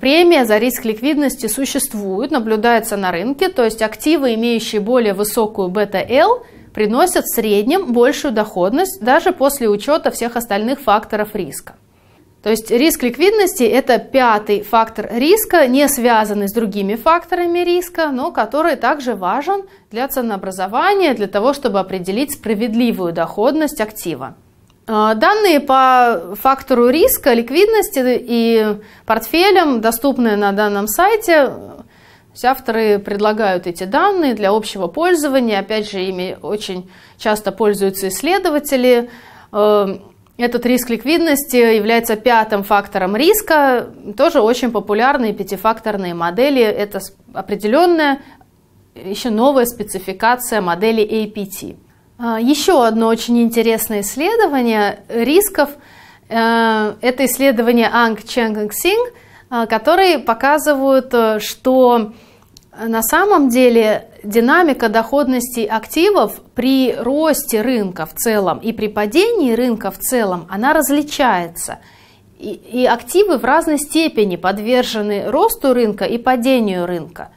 Speaker 1: Премия за риск ликвидности существует, наблюдается на рынке, то есть активы, имеющие более высокую бета л, приносят в среднем большую доходность даже после учета всех остальных факторов риска. То есть риск ликвидности – это пятый фактор риска, не связанный с другими факторами риска, но который также важен для ценообразования, для того, чтобы определить справедливую доходность актива. А, данные по фактору риска, ликвидности и портфелям, доступные на данном сайте, есть авторы предлагают эти данные для общего пользования, опять же, ими очень часто пользуются исследователи. Эм, этот риск ликвидности является пятым фактором риска, тоже очень популярные пятифакторные модели. Это определенная, еще новая спецификация модели APT. А, еще одно очень интересное исследование рисков э, – это исследование Анг Ченг Синг – а, которые показывают, э, что э, на самом деле динамика доходности активов при росте рынка в целом и при падении рынка в целом, она различается. И, и активы в разной степени подвержены росту рынка и падению рынка.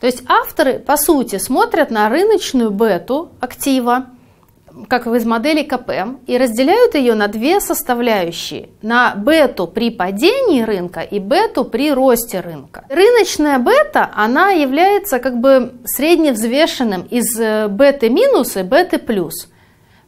Speaker 1: То есть авторы, по сути, смотрят на рыночную бету актива, как в из модели КПМ, и разделяют ее на две составляющие. На бету при падении рынка и бету при росте рынка. Рыночная бета, она является как бы средневзвешенным из э, беты минус и беты плюс.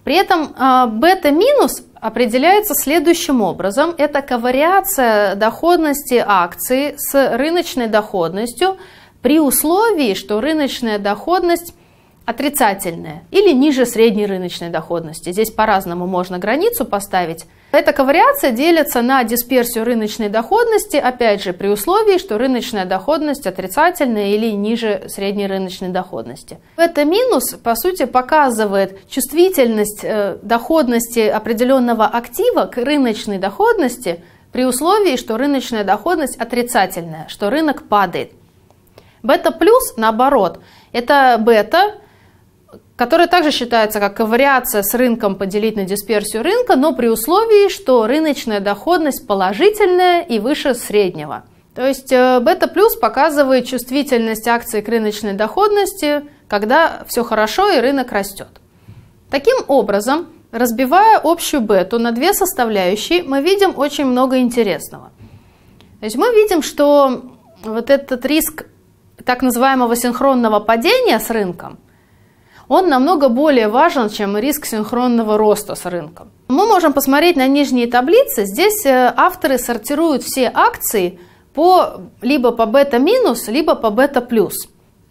Speaker 1: При этом э, бета минус определяется следующим образом. Это ковариация доходности акции с рыночной доходностью при условии, что рыночная доходность – отрицательная или ниже средней рыночной доходности. Здесь по-разному можно границу поставить. Эта ковариация делится на дисперсию рыночной доходности, опять же, при условии, что рыночная доходность отрицательная или ниже средней рыночной доходности. Это минус, по сути, показывает чувствительность э, доходности определенного актива к рыночной доходности при условии, что рыночная доходность отрицательная, что рынок падает. Бета плюс, наоборот, это бета, которая также считается как вариация с рынком поделить на дисперсию рынка, но при условии, что рыночная доходность положительная и выше среднего. То есть э, бета плюс показывает чувствительность акций к рыночной доходности, когда все хорошо и рынок растет. Таким образом, разбивая общую бету на две составляющие, мы видим очень много интересного. То есть мы видим, что вот этот риск так называемого синхронного падения с рынком – он намного более важен, чем риск синхронного роста с рынком. Мы можем посмотреть на нижние таблицы. Здесь э, авторы сортируют все акции по, либо по бета-минус, либо по бета-плюс.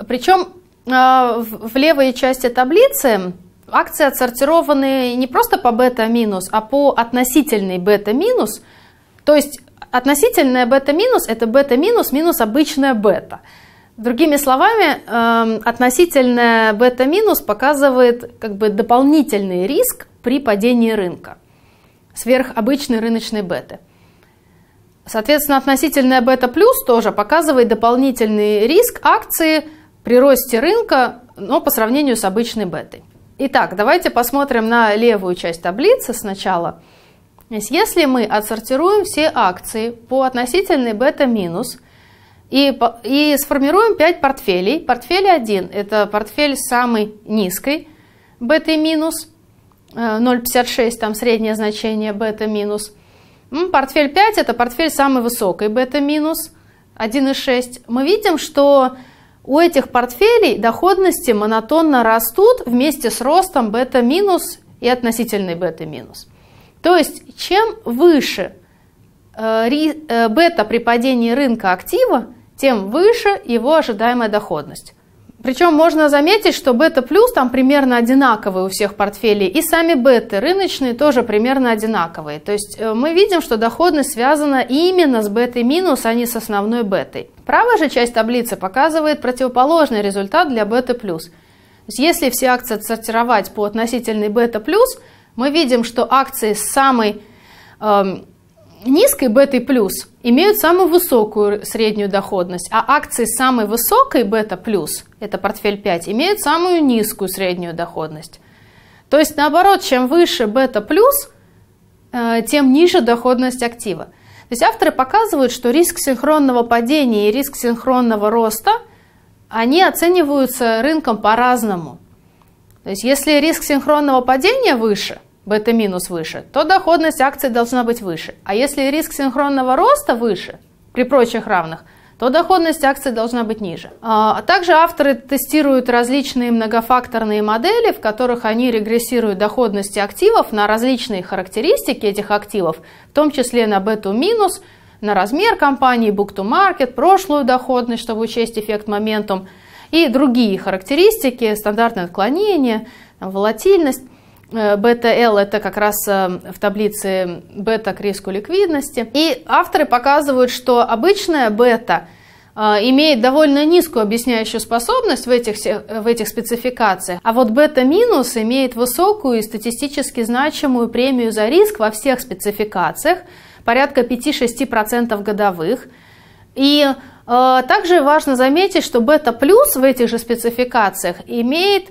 Speaker 1: Причем э, в левой части таблицы акции отсортированы не просто по бета-минус, а по относительной бета-минус. То есть относительная бета-минус – это бета-минус минус обычная бета. -минус, Другими словами, эм, относительная бета-минус показывает как бы дополнительный риск при падении рынка сверх обычной рыночной беты. Соответственно, относительная бета-плюс тоже показывает дополнительный риск акции при росте рынка, но по сравнению с обычной бетой. Итак, давайте посмотрим на левую часть таблицы сначала. Если мы отсортируем все акции по относительной бета-минус – и, и сформируем 5 портфелей. Портфель 1 – это портфель с самой низкой бета минус, 0,56, э, там среднее значение бета минус. Ну, портфель 5 – это портфель самой высокой бета минус, 1,6. Мы видим, что у этих портфелей доходности монотонно растут вместе с ростом бета минус и относительной бета минус. То есть чем выше э, э, бета при падении рынка актива, тем выше его ожидаемая доходность. Причем можно заметить, что бета-плюс там примерно одинаковые у всех портфелей, и сами беты рыночные тоже примерно одинаковые. То есть э, мы видим, что доходность связана именно с бетой минус, а не с основной бетой. Правая же часть таблицы показывает противоположный результат для бета плюс. Если все акции отсортировать по относительной бета плюс, мы видим, что акции с самой эм, низкой бетой плюс имеют самую высокую среднюю доходность, а акции с самой высокой бета плюс, это портфель 5, имеют самую низкую среднюю доходность. То есть наоборот, чем выше бета плюс, э, тем ниже доходность актива. То есть авторы показывают, что риск синхронного падения и риск синхронного роста, они оцениваются рынком по-разному. То есть если риск синхронного падения выше – бета-минус выше, то доходность акций должна быть выше. А если риск синхронного роста выше, при прочих равных, то доходность акций должна быть ниже. А, а также авторы тестируют различные многофакторные модели, в которых они регрессируют доходности активов на различные характеристики этих активов, в том числе на бету минус, на размер компании, book-to-market, прошлую доходность, чтобы учесть эффект моментум, и другие характеристики, стандартное отклонение, волатильность. Э, Бета-L это как раз э, в таблице бета к риску ликвидности. И авторы показывают, что обычная бета э, имеет довольно низкую объясняющую способность в этих, в этих спецификациях, а вот бета-минус имеет высокую и статистически значимую премию за риск во всех спецификациях, порядка 5-6% годовых. И также важно заметить, что бета-плюс в этих же спецификациях имеет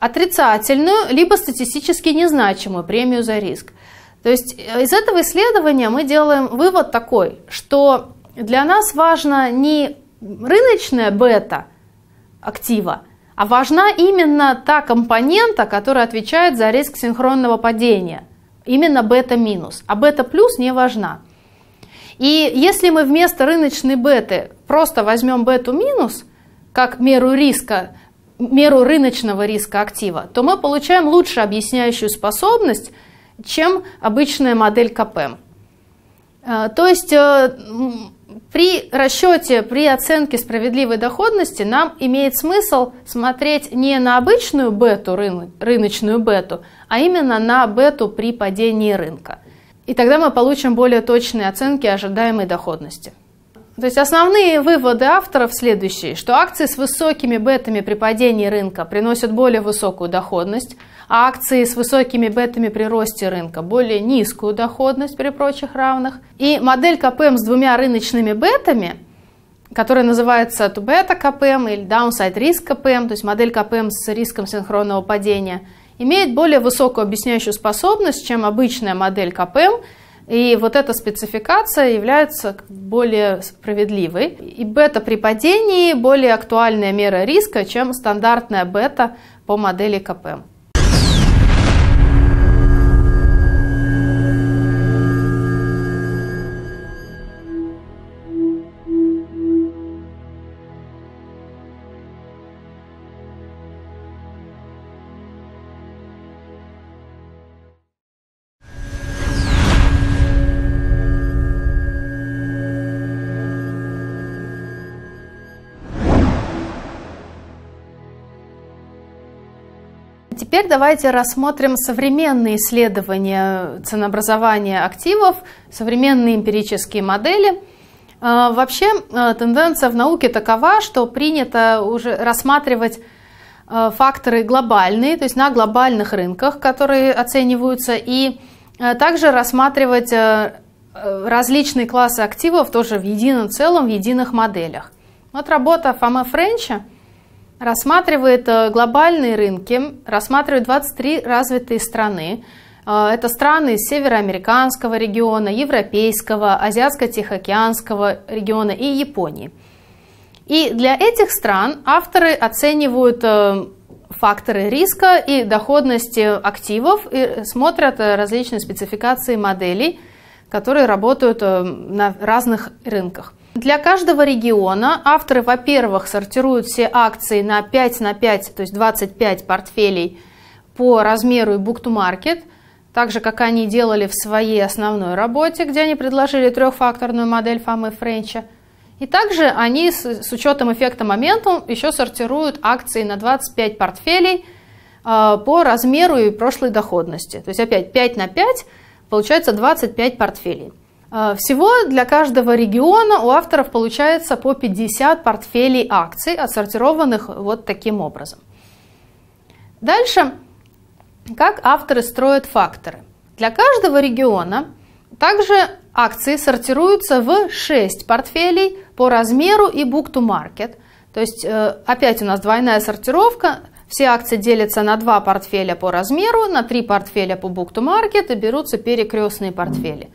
Speaker 1: отрицательную, либо статистически незначимую премию за риск. То есть э, из этого исследования мы делаем вывод такой, что для нас важно не рыночная бета актива, а важна именно та компонента, которая отвечает за риск синхронного падения. Именно бета минус, а бета плюс не важна. И если мы вместо рыночной беты просто возьмем бету минус как меру риска меру рыночного риска актива, то мы получаем лучше объясняющую способность, чем обычная модель КПМ. Э, то есть э, при расчете, при оценке справедливой доходности нам имеет смысл смотреть не на обычную бету, рыночную бету, а именно на бету при падении рынка. И тогда мы получим более точные оценки ожидаемой доходности. То есть основные выводы авторов следующие, что акции с высокими бетами при падении рынка приносят более высокую доходность, а акции с высокими бетами при росте рынка более низкую доходность при прочих равных. И модель КПМ с двумя рыночными бетами которая называется тубета КПМ или downside risk КПМ, то есть модель КПМ с риском синхронного падения, имеет более высокую объясняющую способность, чем обычная модель КПМ, и вот эта спецификация является более справедливой. И бета при падении более актуальная мера риска, чем стандартная бета по модели КПМ. Теперь давайте рассмотрим современные исследования ценообразования активов, современные эмпирические модели. А, вообще а, тенденция в науке такова, что принято уже рассматривать а, факторы глобальные, то есть на глобальных рынках, которые оцениваются, и также рассматривать различные классы активов тоже в едином целом, в единых моделях. Вот работа Фома Френча – рассматривает э, глобальные рынки, рассматривает 23 развитые страны. Э, это страны североамериканского региона, европейского, азиатско-тихоокеанского региона и Японии. И для этих стран авторы оценивают э, факторы риска и доходности активов и смотрят различные спецификации моделей, которые работают на разных рынках. Для каждого региона авторы, во-первых, сортируют все акции на 5 на 5, то есть 25 портфелей по размеру и буктумаркет, так же, как они делали в своей основной работе, где они предложили трехфакторную модель Фамы Френча. И также они с, с учетом эффекта момента еще сортируют акции на 25 портфелей э, по размеру и прошлой доходности. То есть опять 5 на 5, получается 25 портфелей. Э, всего для каждого региона у авторов получается по 50 портфелей акций, отсортированных вот таким образом. Дальше, как авторы строят факторы. Для каждого региона также акции сортируются в 6 портфелей по размеру и book-to-market. То есть э, опять у нас двойная сортировка, все акции делятся на два портфеля по размеру, на три портфеля по book-to-market и берутся перекрестные портфели.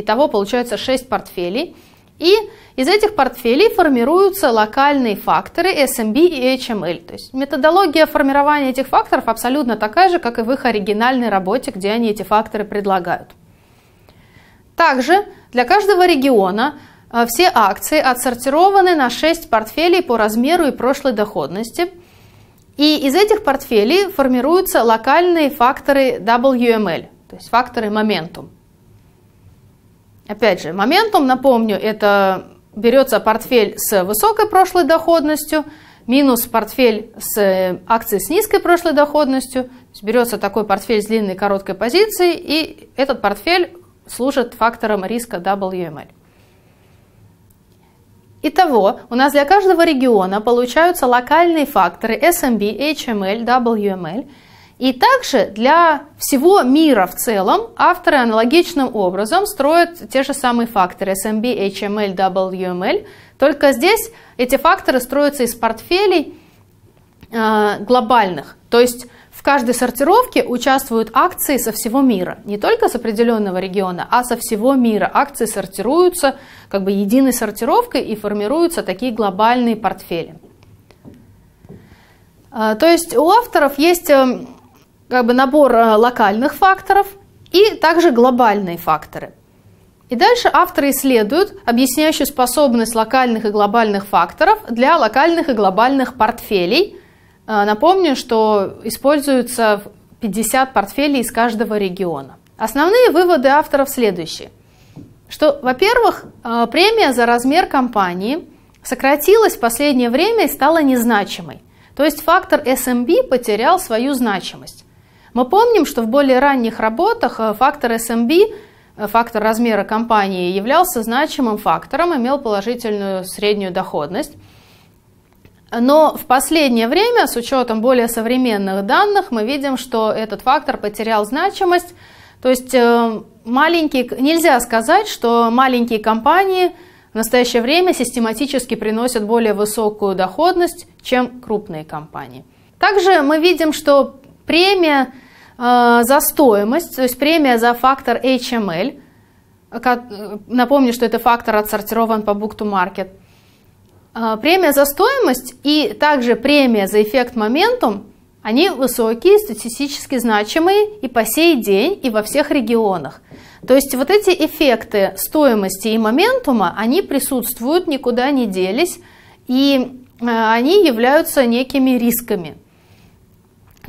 Speaker 1: Итого получается 6 портфелей. И из этих портфелей формируются локальные факторы SMB и HML. То есть методология формирования этих факторов абсолютно такая же, как и в их оригинальной работе, где они эти факторы предлагают. Также для каждого региона э, все акции отсортированы на 6 портфелей по размеру и прошлой доходности. И из этих портфелей формируются локальные факторы WML, то есть факторы моментум. Опять же, моментом, напомню, это берется портфель с высокой прошлой доходностью, минус портфель с э, акцией с низкой прошлой доходностью. Берется такой портфель с длинной и короткой позицией, и этот портфель служит фактором риска WML. Итого, у нас для каждого региона получаются локальные факторы SMB, HML, WML – и также для всего мира в целом авторы аналогичным образом строят те же самые факторы SMB, HML, WML, только здесь эти факторы строятся из портфелей э, глобальных, то есть в каждой сортировке участвуют акции со всего мира, не только с определенного региона, а со всего мира. Акции сортируются как бы единой сортировкой и формируются такие глобальные портфели. Э, то есть у авторов есть эм, как бы набор э, локальных факторов и также глобальные факторы. И дальше авторы исследуют объясняющую способность локальных и глобальных факторов для локальных и глобальных портфелей. Э, напомню, что используются 50 портфелей из каждого региона. Основные выводы авторов следующие. Что, во-первых, э, премия за размер компании сократилась в последнее время и стала незначимой. То есть фактор SMB потерял свою значимость. Мы помним, что в более ранних работах э, фактор SMB, э, фактор размера компании, являлся значимым фактором, имел положительную среднюю доходность. Но в последнее время, с учетом более современных данных, мы видим, что этот фактор потерял значимость. То есть э, маленькие, нельзя сказать, что маленькие компании в настоящее время систематически приносят более высокую доходность, чем крупные компании. Также мы видим, что Премия э, за стоимость, то есть премия за фактор HML. Напомню, что это фактор отсортирован по book to market. Э, премия за стоимость и также премия за эффект моментум, они высокие, статистически значимые и по сей день, и во всех регионах. То есть вот эти эффекты стоимости и моментума, они присутствуют, никуда не делись, и э, они являются некими рисками.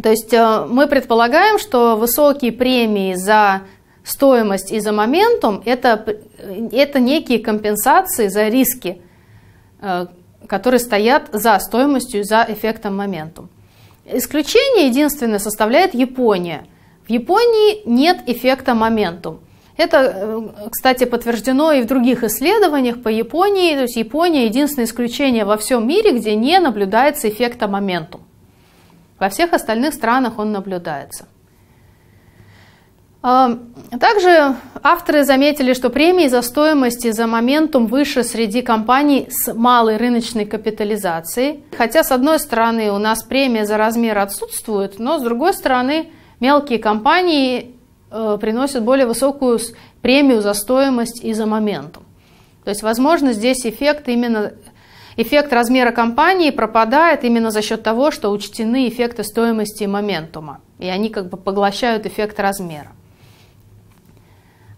Speaker 1: То есть э, мы предполагаем, что высокие премии за стоимость и за моментум это, э, это некие компенсации за риски, э, которые стоят за стоимостью за эффектом моментум. Исключение единственное составляет Япония. В Японии нет эффекта моментум. Это, кстати, подтверждено и в других исследованиях по Японии. То есть Япония единственное исключение во всем мире, где не наблюдается эффекта моментум. Во всех остальных странах он наблюдается. А, также авторы заметили, что премии за стоимость и за моментум выше среди компаний с малой рыночной капитализацией. Хотя, с одной стороны, у нас премия за размер отсутствует, но, с другой стороны, мелкие компании э, приносят более высокую премию за стоимость и за моментум. То есть, возможно, здесь эффект именно эффект размера компании пропадает именно за счет того, что учтены эффекты стоимости и моментума. И они как бы поглощают эффект размера.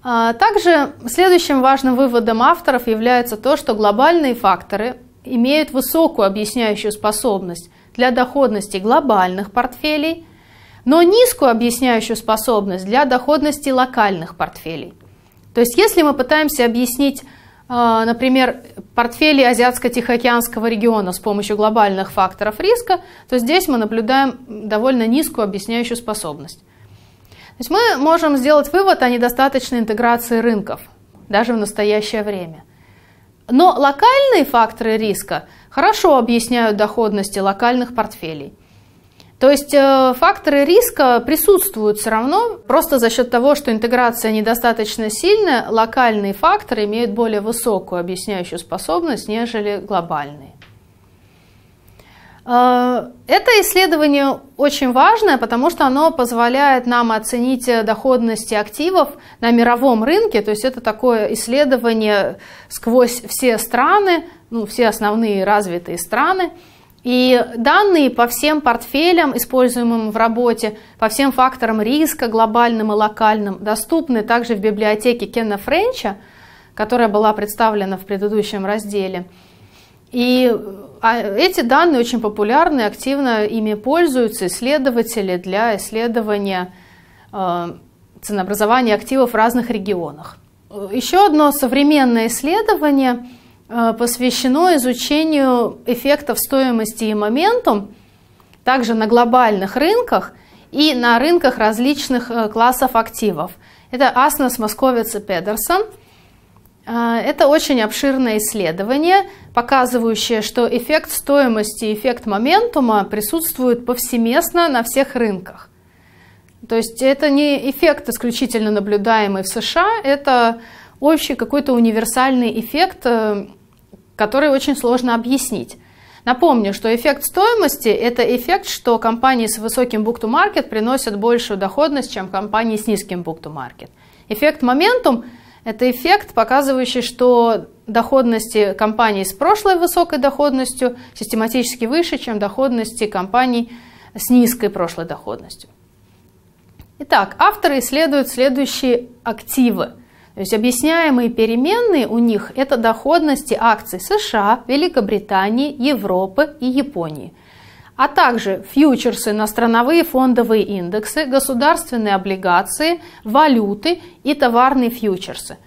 Speaker 1: А, также следующим важным выводом авторов является то, что глобальные факторы имеют высокую объясняющую способность для доходности глобальных портфелей, но низкую объясняющую способность для доходности локальных портфелей. То есть если мы пытаемся объяснить а, например, портфели Азиатско-Тихоокеанского региона с помощью глобальных факторов риска, то здесь мы наблюдаем довольно низкую объясняющую способность. То есть мы можем сделать вывод о недостаточной интеграции рынков, даже в настоящее время. Но локальные факторы риска хорошо объясняют доходности локальных портфелей. То есть э, факторы риска присутствуют все равно, просто за счет того, что интеграция недостаточно сильная, локальные факторы имеют более высокую объясняющую способность, нежели глобальные. Э, это исследование очень важное, потому что оно позволяет нам оценить э, доходности активов на мировом рынке. То есть это такое исследование сквозь все страны, ну, все основные развитые страны. И данные по всем портфелям, используемым в работе, по всем факторам риска, глобальным и локальным, доступны также в библиотеке Кена Френча, которая была представлена в предыдущем разделе. И а, эти данные очень популярны, активно ими пользуются исследователи для исследования э, ценообразования активов в разных регионах. Э, еще одно современное исследование – Э, посвящено изучению эффектов стоимости и моментум, также на глобальных рынках и на рынках различных э, классов активов. Это Аснас Московец и Педерсон. Э, это очень обширное исследование, показывающее, что эффект стоимости и эффект моментума присутствуют повсеместно на всех рынках. То есть это не эффект исключительно наблюдаемый в США, это общий какой-то универсальный эффект который очень сложно объяснить. Напомню, что эффект стоимости – это эффект, что компании с высоким book-to-market приносят большую доходность, чем компании с низким book-to-market. Эффект моментум – это эффект, показывающий, что доходности компаний с прошлой высокой доходностью систематически выше, чем доходности компаний с низкой прошлой доходностью. Итак, авторы исследуют следующие активы – то есть объясняемые переменные у них это доходности акций США, Великобритании, Европы и Японии, а также фьючерсы на страновые фондовые индексы, государственные облигации, валюты и товарные фьючерсы.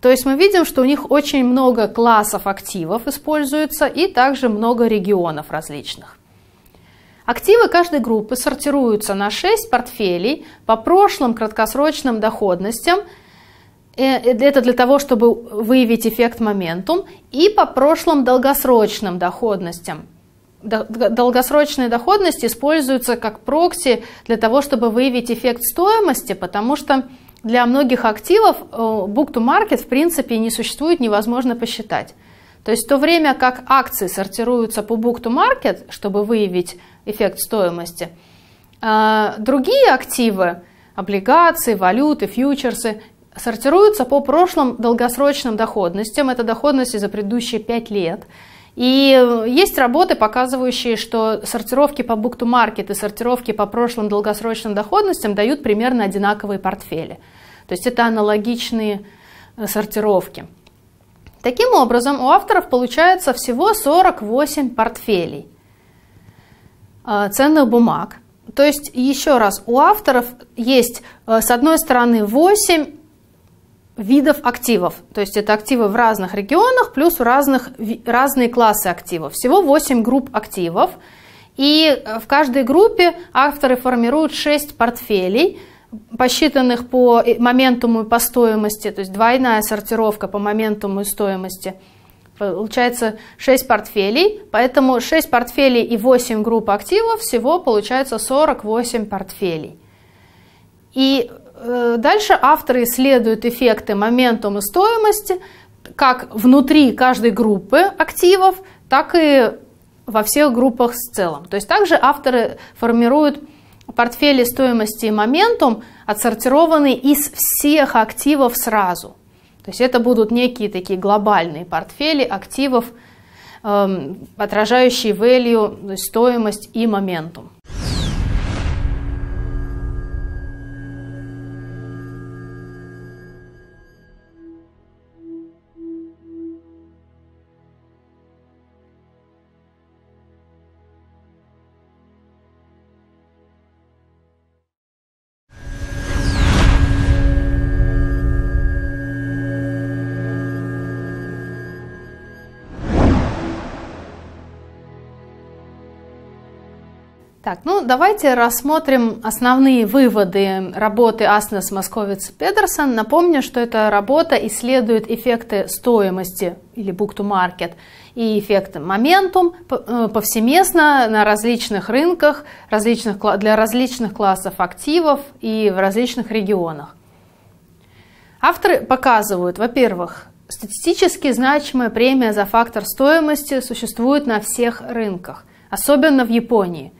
Speaker 1: То есть мы видим, что у них очень много классов активов используется и также много регионов различных. Активы каждой группы сортируются на 6 портфелей по прошлым краткосрочным доходностям – Э, э, это для того, чтобы выявить эффект моментум и по прошлым долгосрочным доходностям. Долгосрочные доходности используются как прокси для того, чтобы выявить эффект стоимости, потому что для многих активов э, book-to-market в принципе не существует, невозможно посчитать. То есть в то время как акции сортируются по book-to-market, чтобы выявить эффект стоимости, другие активы, облигации, валюты, фьючерсы сортируются по прошлым долгосрочным доходностям. Это доходности за предыдущие 5 лет. И э, есть работы, показывающие, что сортировки по бук-то-маркет и сортировки по прошлым долгосрочным доходностям дают примерно одинаковые портфели. То есть это аналогичные э, сортировки. Таким образом, у авторов получается всего 48 портфелей э, ценных бумаг. То есть, еще раз, у авторов есть, с одной стороны, 8 видов активов. То есть это активы в разных регионах, плюс в разных, разные классы активов. Всего 8 групп активов. И э, в каждой группе авторы формируют 6 портфелей, посчитанных по моментуму и по стоимости, то есть двойная сортировка по моментуму и стоимости. Получается 6 портфелей, поэтому 6 портфелей и 8 групп активов, всего получается 48 портфелей. И Э, дальше авторы исследуют эффекты моментум и стоимости как внутри каждой группы активов, так и во всех группах в целом. То есть также авторы формируют портфели стоимости и моментум, отсортированные из всех активов сразу. То есть это будут некие такие глобальные портфели активов, эм, отражающие value, стоимость и моментум. Так, ну давайте рассмотрим основные выводы работы Аснес Московиц Педерсон. Напомню, что эта работа исследует эффекты стоимости или book-to-market и эффект моментум э, повсеместно на различных рынках, различных, для различных классов активов и в различных регионах. Авторы показывают, во-первых, статистически значимая премия за фактор стоимости существует на всех рынках, особенно в Японии –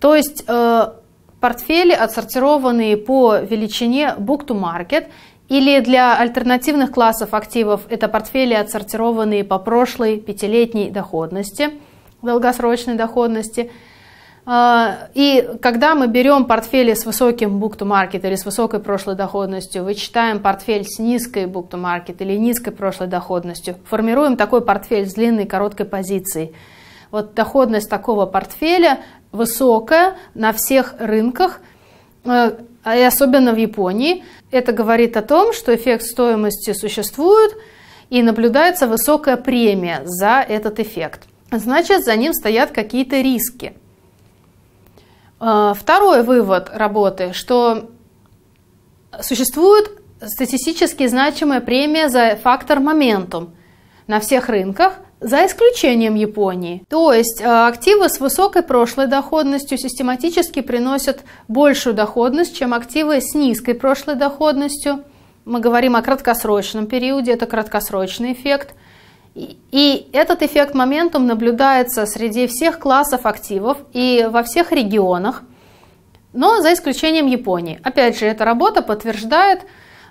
Speaker 1: то есть э, портфели отсортированные по величине book-to-market или для альтернативных классов активов это портфели отсортированные по прошлой пятилетней доходности, долгосрочной доходности. Э, и когда мы берем портфели с высоким book-to-market или с высокой прошлой доходностью, вычитаем портфель с низкой book-to-market или низкой прошлой доходностью, формируем такой портфель с длинной короткой позицией. Вот доходность такого портфеля высокая на всех рынках, э, а и особенно в Японии. Это говорит о том, что эффект стоимости существует и наблюдается высокая премия за этот эффект. Значит, за ним стоят какие-то риски. Э, второй вывод работы, что существует статистически значимая премия за фактор моментум на всех рынках – за исключением Японии. То есть э, активы с высокой прошлой доходностью систематически приносят большую доходность, чем активы с низкой прошлой доходностью. Мы говорим о краткосрочном периоде, это краткосрочный эффект. И этот эффект моментум наблюдается среди всех классов активов и во всех регионах, но за исключением Японии. Опять же, эта работа подтверждает,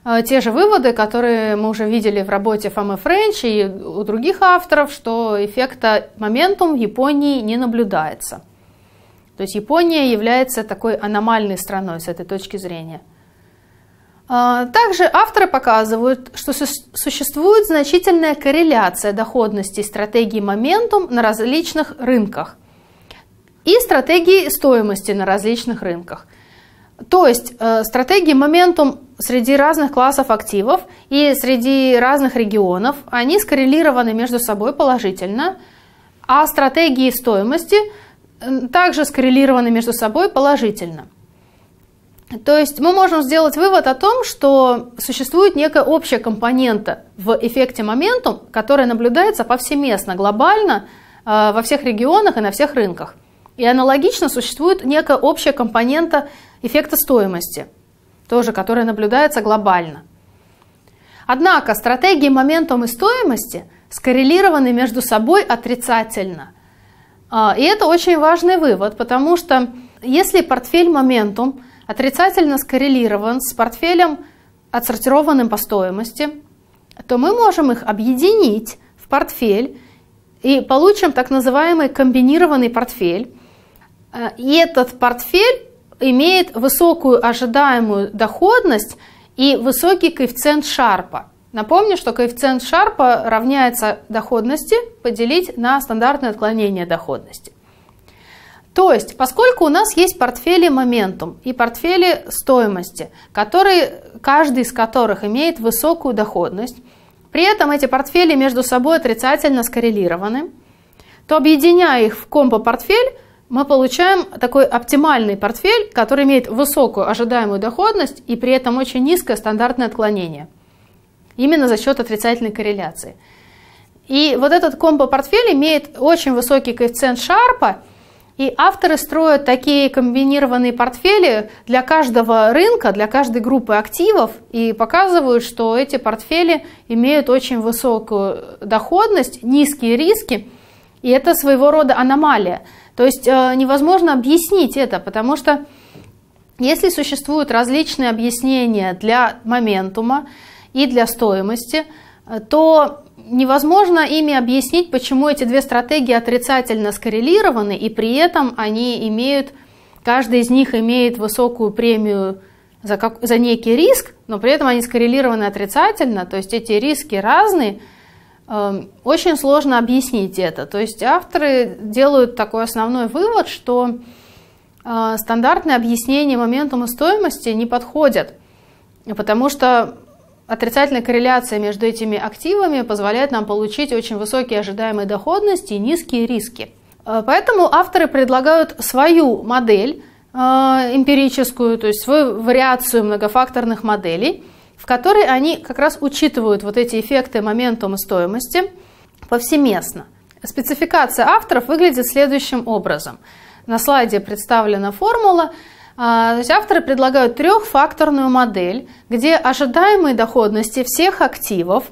Speaker 1: Э, те же выводы, которые мы уже видели в работе Фомы Френч и у других авторов, что эффекта моментум в Японии не наблюдается. То есть Япония является такой аномальной страной с этой точки зрения. Э, также авторы показывают, что существует значительная корреляция доходности стратегии моментум на различных рынках и стратегии стоимости на различных рынках – то есть э, стратегии моментум среди разных классов активов и среди разных регионов, они скоррелированы между собой положительно, а стратегии стоимости также скоррелированы между собой положительно. То есть мы можем сделать вывод о том, что существует некая общая компонента в эффекте моментум, которая наблюдается повсеместно, глобально, э, во всех регионах и на всех рынках. И аналогично существует некая общая компонента эффекта стоимости, тоже который наблюдается глобально. Однако стратегии моментум и стоимости скоррелированы между собой отрицательно. А, и это очень важный вывод, потому что если портфель моментум отрицательно скоррелирован с портфелем, отсортированным по стоимости, то мы можем их объединить в портфель и получим так называемый комбинированный портфель. А, и этот портфель имеет высокую ожидаемую доходность и высокий коэффициент Шарпа. Напомню, что коэффициент Шарпа равняется доходности поделить на стандартное отклонение доходности. То есть, поскольку у нас есть портфели моментум и портфели стоимости, которые, каждый из которых имеет высокую доходность, при этом эти портфели между собой отрицательно скоррелированы, то объединяя их в компо-портфель, мы получаем такой оптимальный портфель, который имеет высокую ожидаемую доходность и при этом очень низкое стандартное отклонение. Именно за счет отрицательной корреляции. И вот этот комбо-портфель имеет очень высокий коэффициент шарпа, и авторы строят такие комбинированные портфели для каждого рынка, для каждой группы активов и показывают, что эти портфели имеют очень высокую доходность, низкие риски, и это своего рода аномалия. То есть э, невозможно объяснить это, потому что если существуют различные объяснения для моментума и для стоимости, э, то невозможно ими объяснить, почему эти две стратегии отрицательно скоррелированы, и при этом они имеют, каждый из них имеет высокую премию за, как, за некий риск, но при этом они скоррелированы отрицательно, то есть эти риски разные – Эм, очень сложно объяснить это. То есть авторы делают такой основной вывод, что э, стандартные объяснения моментум и стоимости не подходят, потому что отрицательная корреляция между этими активами позволяет нам получить очень высокие ожидаемые доходности и низкие риски. Э, поэтому авторы предлагают свою модель э, эмпирическую, то есть свою вариацию многофакторных моделей – в которой они как раз учитывают вот эти эффекты моментум и стоимости повсеместно. Спецификация авторов выглядит следующим образом. На слайде представлена формула. А, то есть авторы предлагают трехфакторную модель, где ожидаемые доходности всех активов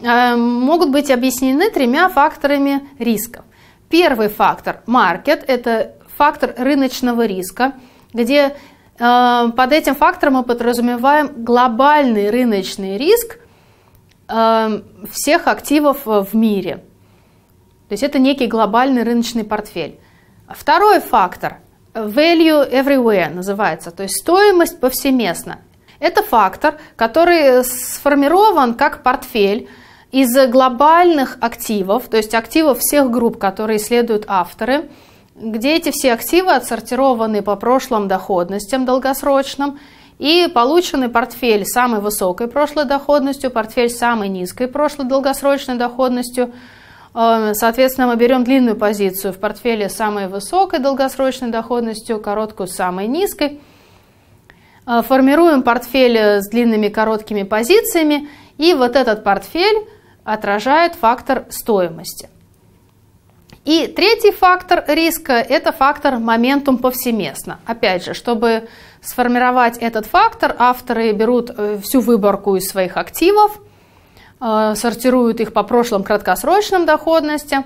Speaker 1: э, могут быть объяснены тремя факторами рисков. Первый фактор – маркет, это фактор рыночного риска, где а, под этим фактором мы подразумеваем глобальный рыночный риск а, всех активов в мире. То есть это некий глобальный рыночный портфель. Второй фактор – value everywhere называется, то есть стоимость повсеместно. Это фактор, который сформирован как портфель из глобальных активов, то есть активов всех групп, которые исследуют авторы – где эти все активы отсортированы по прошлым доходностям долгосрочным и полученный портфель с самой высокой прошлой доходностью, портфель с самой низкой прошлой долгосрочной доходностью. Э, соответственно, мы берем длинную позицию в портфеле с самой высокой долгосрочной доходностью, короткую с самой низкой. Э, формируем портфель с длинными короткими позициями, и вот этот портфель отражает фактор стоимости. И третий фактор риска – это фактор моментум повсеместно. Опять же, чтобы сформировать этот фактор, авторы берут э, всю выборку из своих активов, э, сортируют их по прошлым краткосрочным доходностям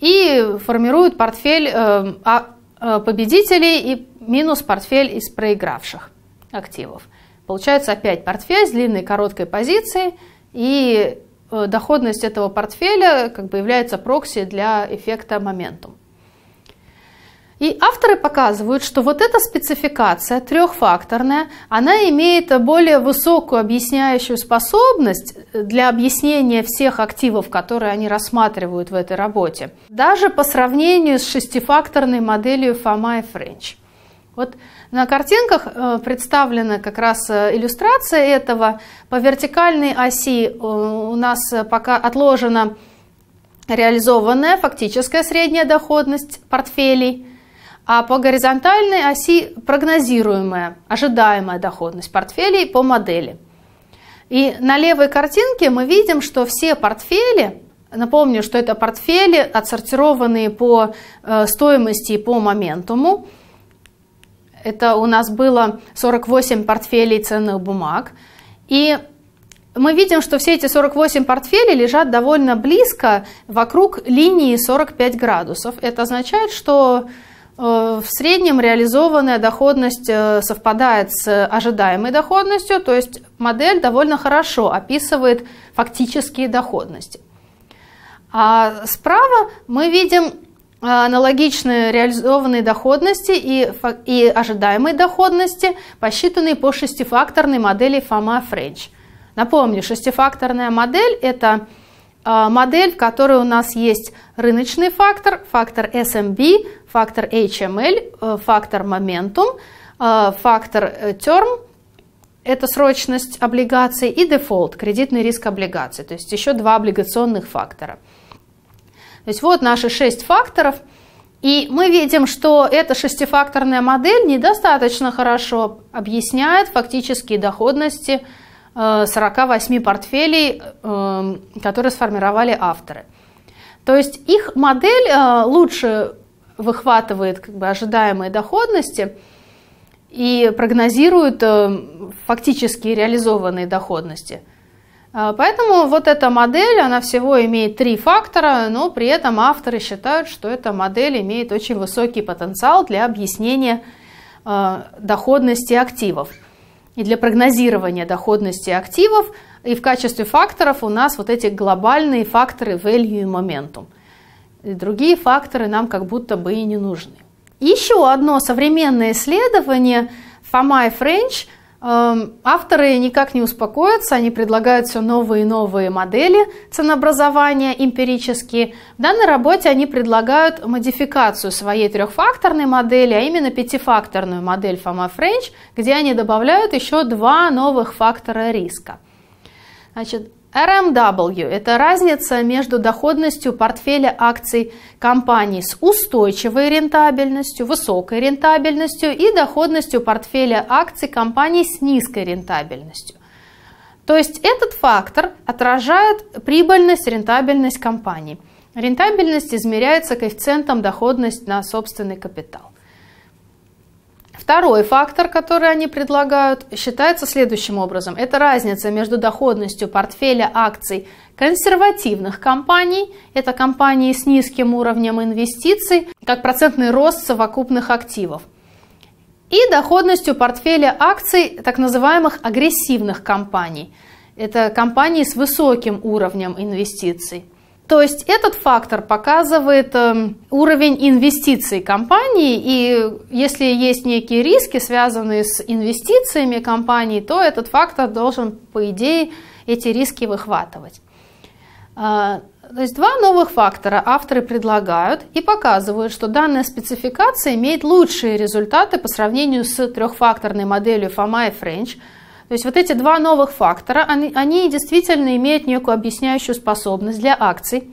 Speaker 1: и формируют портфель э, а, победителей и минус портфель из проигравших активов. Получается опять портфель с длинной короткой позицией, и Э, доходность этого портфеля как бы является прокси для эффекта моментум. И авторы показывают, что вот эта спецификация трехфакторная, она имеет более высокую объясняющую способность для объяснения всех активов, которые они рассматривают в этой работе, даже по сравнению с шестифакторной моделью Фома и Френч. Вот на картинках э, представлена как раз э, иллюстрация этого. По вертикальной оси э, у нас пока отложена реализованная фактическая средняя доходность портфелей, а по горизонтальной оси прогнозируемая, ожидаемая доходность портфелей по модели. И на левой картинке мы видим, что все портфели, напомню, что это портфели, отсортированные по стоимости и по моментуму, это у нас было 48 портфелей ценных бумаг. И мы видим, что все эти 48 портфелей лежат довольно близко вокруг линии 45 градусов. Это означает, что э, в среднем реализованная доходность э, совпадает с ожидаемой доходностью, то есть модель довольно хорошо описывает фактические доходности. А справа мы видим Э, аналогичные реализованные доходности и, и ожидаемые доходности, посчитанные по шестифакторной модели Фома Френч. Напомню, шестифакторная модель – это э, модель, в которой у нас есть рыночный фактор, фактор SMB, фактор HML, э, фактор Momentum, фактор Term – это срочность облигаций и дефолт, кредитный риск облигаций, то есть еще два облигационных фактора – то есть вот наши шесть факторов. И мы видим, что эта шестифакторная модель недостаточно хорошо объясняет фактические доходности 48 э, портфелей, э, которые сформировали авторы. То есть их модель э, лучше выхватывает как бы, ожидаемые доходности и прогнозирует фактически реализованные доходности – а, поэтому вот эта модель, она всего имеет три фактора, но при этом авторы считают, что эта модель имеет очень высокий потенциал для объяснения а, доходности активов и для прогнозирования доходности активов. И в качестве факторов у нас вот эти глобальные факторы value и momentum. И другие факторы нам как будто бы и не нужны. Еще одно современное исследование Фома и Френч – Эм, авторы никак не успокоятся, они предлагают все новые и новые модели ценообразования эмпирические. В данной работе они предлагают модификацию своей трехфакторной модели, а именно пятифакторную модель Фома Френч, где они добавляют еще два новых фактора риска. Значит, RMW – это разница между доходностью портфеля акций компаний с устойчивой рентабельностью, высокой рентабельностью и доходностью портфеля акций компаний с низкой рентабельностью. То есть этот фактор отражает прибыльность, рентабельность компании. Рентабельность измеряется коэффициентом доходность на собственный капитал. Второй фактор, который они предлагают, считается следующим образом. Это разница между доходностью портфеля акций консервативных компаний, это компании с низким уровнем инвестиций, как процентный рост совокупных активов, и доходностью портфеля акций так называемых агрессивных компаний. Это компании с высоким уровнем инвестиций. То есть этот фактор показывает эм, уровень инвестиций компании, и если есть некие риски, связанные с инвестициями компании, то этот фактор должен, по идее, эти риски выхватывать. А, то есть два новых фактора авторы предлагают и показывают, что данная спецификация имеет лучшие результаты по сравнению с трехфакторной моделью Фома и French. То есть вот эти два новых фактора, они, они действительно имеют некую объясняющую способность для акций.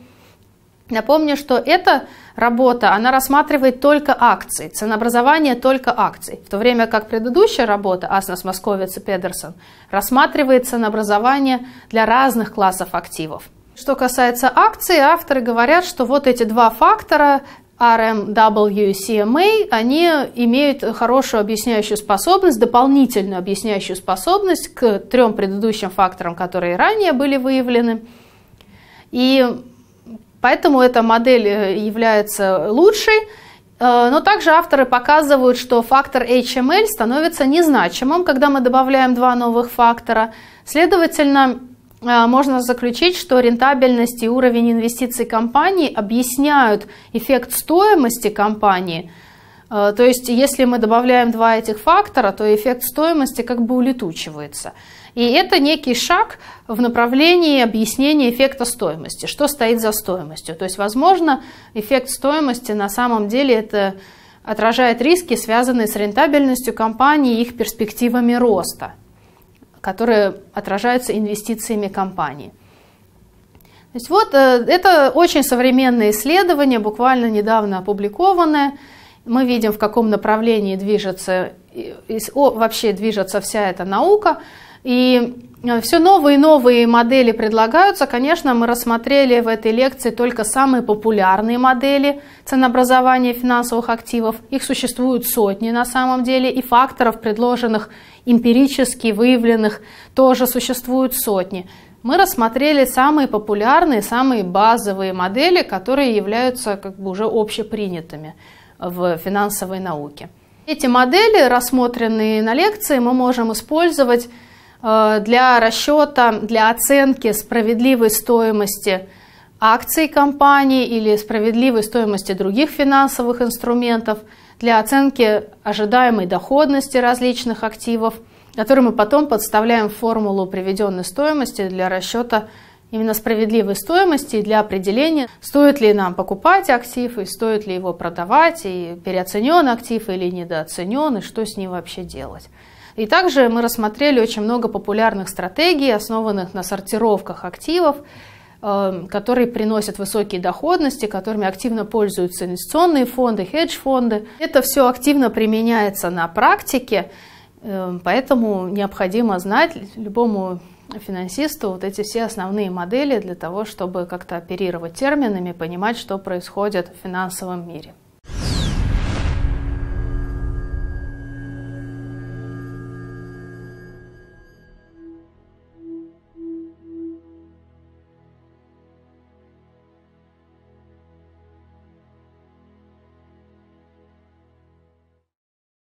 Speaker 1: Напомню, что эта работа, она рассматривает только акции, ценообразование только акций, в то время как предыдущая работа Аснас Московец и Педерсон рассматривает ценообразование для разных классов активов. Что касается акций, авторы говорят, что вот эти два фактора RMWCMA, они имеют хорошую объясняющую способность, дополнительную объясняющую способность к трем предыдущим факторам, которые ранее были выявлены. И поэтому эта модель э, является лучшей. Э, но также авторы показывают, что фактор HML становится незначимым, когда мы добавляем два новых фактора. Следовательно, Э, можно заключить, что рентабельность и уровень инвестиций компании объясняют эффект стоимости компании. Э, то есть, если мы добавляем два этих фактора, то эффект стоимости как бы улетучивается. И это некий шаг в направлении объяснения эффекта стоимости. Что стоит за стоимостью? То есть, возможно, эффект стоимости на самом деле это отражает риски, связанные с рентабельностью компании и их перспективами роста которые отражаются инвестициями компании. То есть вот э, это очень современное исследование, буквально недавно опубликованное. Мы видим, в каком направлении движется, вообще движется вся эта наука. И э, все новые и новые модели предлагаются. Конечно, мы рассмотрели в этой лекции только самые популярные модели ценообразования финансовых активов. Их существуют сотни на самом деле, и факторов, предложенных эмпирически выявленных тоже существуют сотни. Мы рассмотрели самые популярные, самые базовые модели, которые являются как бы уже общепринятыми в финансовой науке. Эти модели, рассмотренные на лекции, мы можем использовать э, для расчета, для оценки справедливой стоимости акций компании или справедливой стоимости других финансовых инструментов – для оценки ожидаемой доходности различных активов, которые мы потом подставляем в формулу приведенной стоимости для расчета именно справедливой стоимости для определения, стоит ли нам покупать актив, и стоит ли его продавать, и переоценен актив или недооценен, и что с ним вообще делать. И также мы рассмотрели очень много популярных стратегий, основанных на сортировках активов, Эм, которые приносят высокие доходности, которыми активно пользуются инвестиционные фонды, хедж-фонды. Это все активно применяется на практике, эм, поэтому необходимо знать любому финансисту вот эти все основные модели для того, чтобы как-то оперировать терминами, понимать, что происходит в финансовом мире.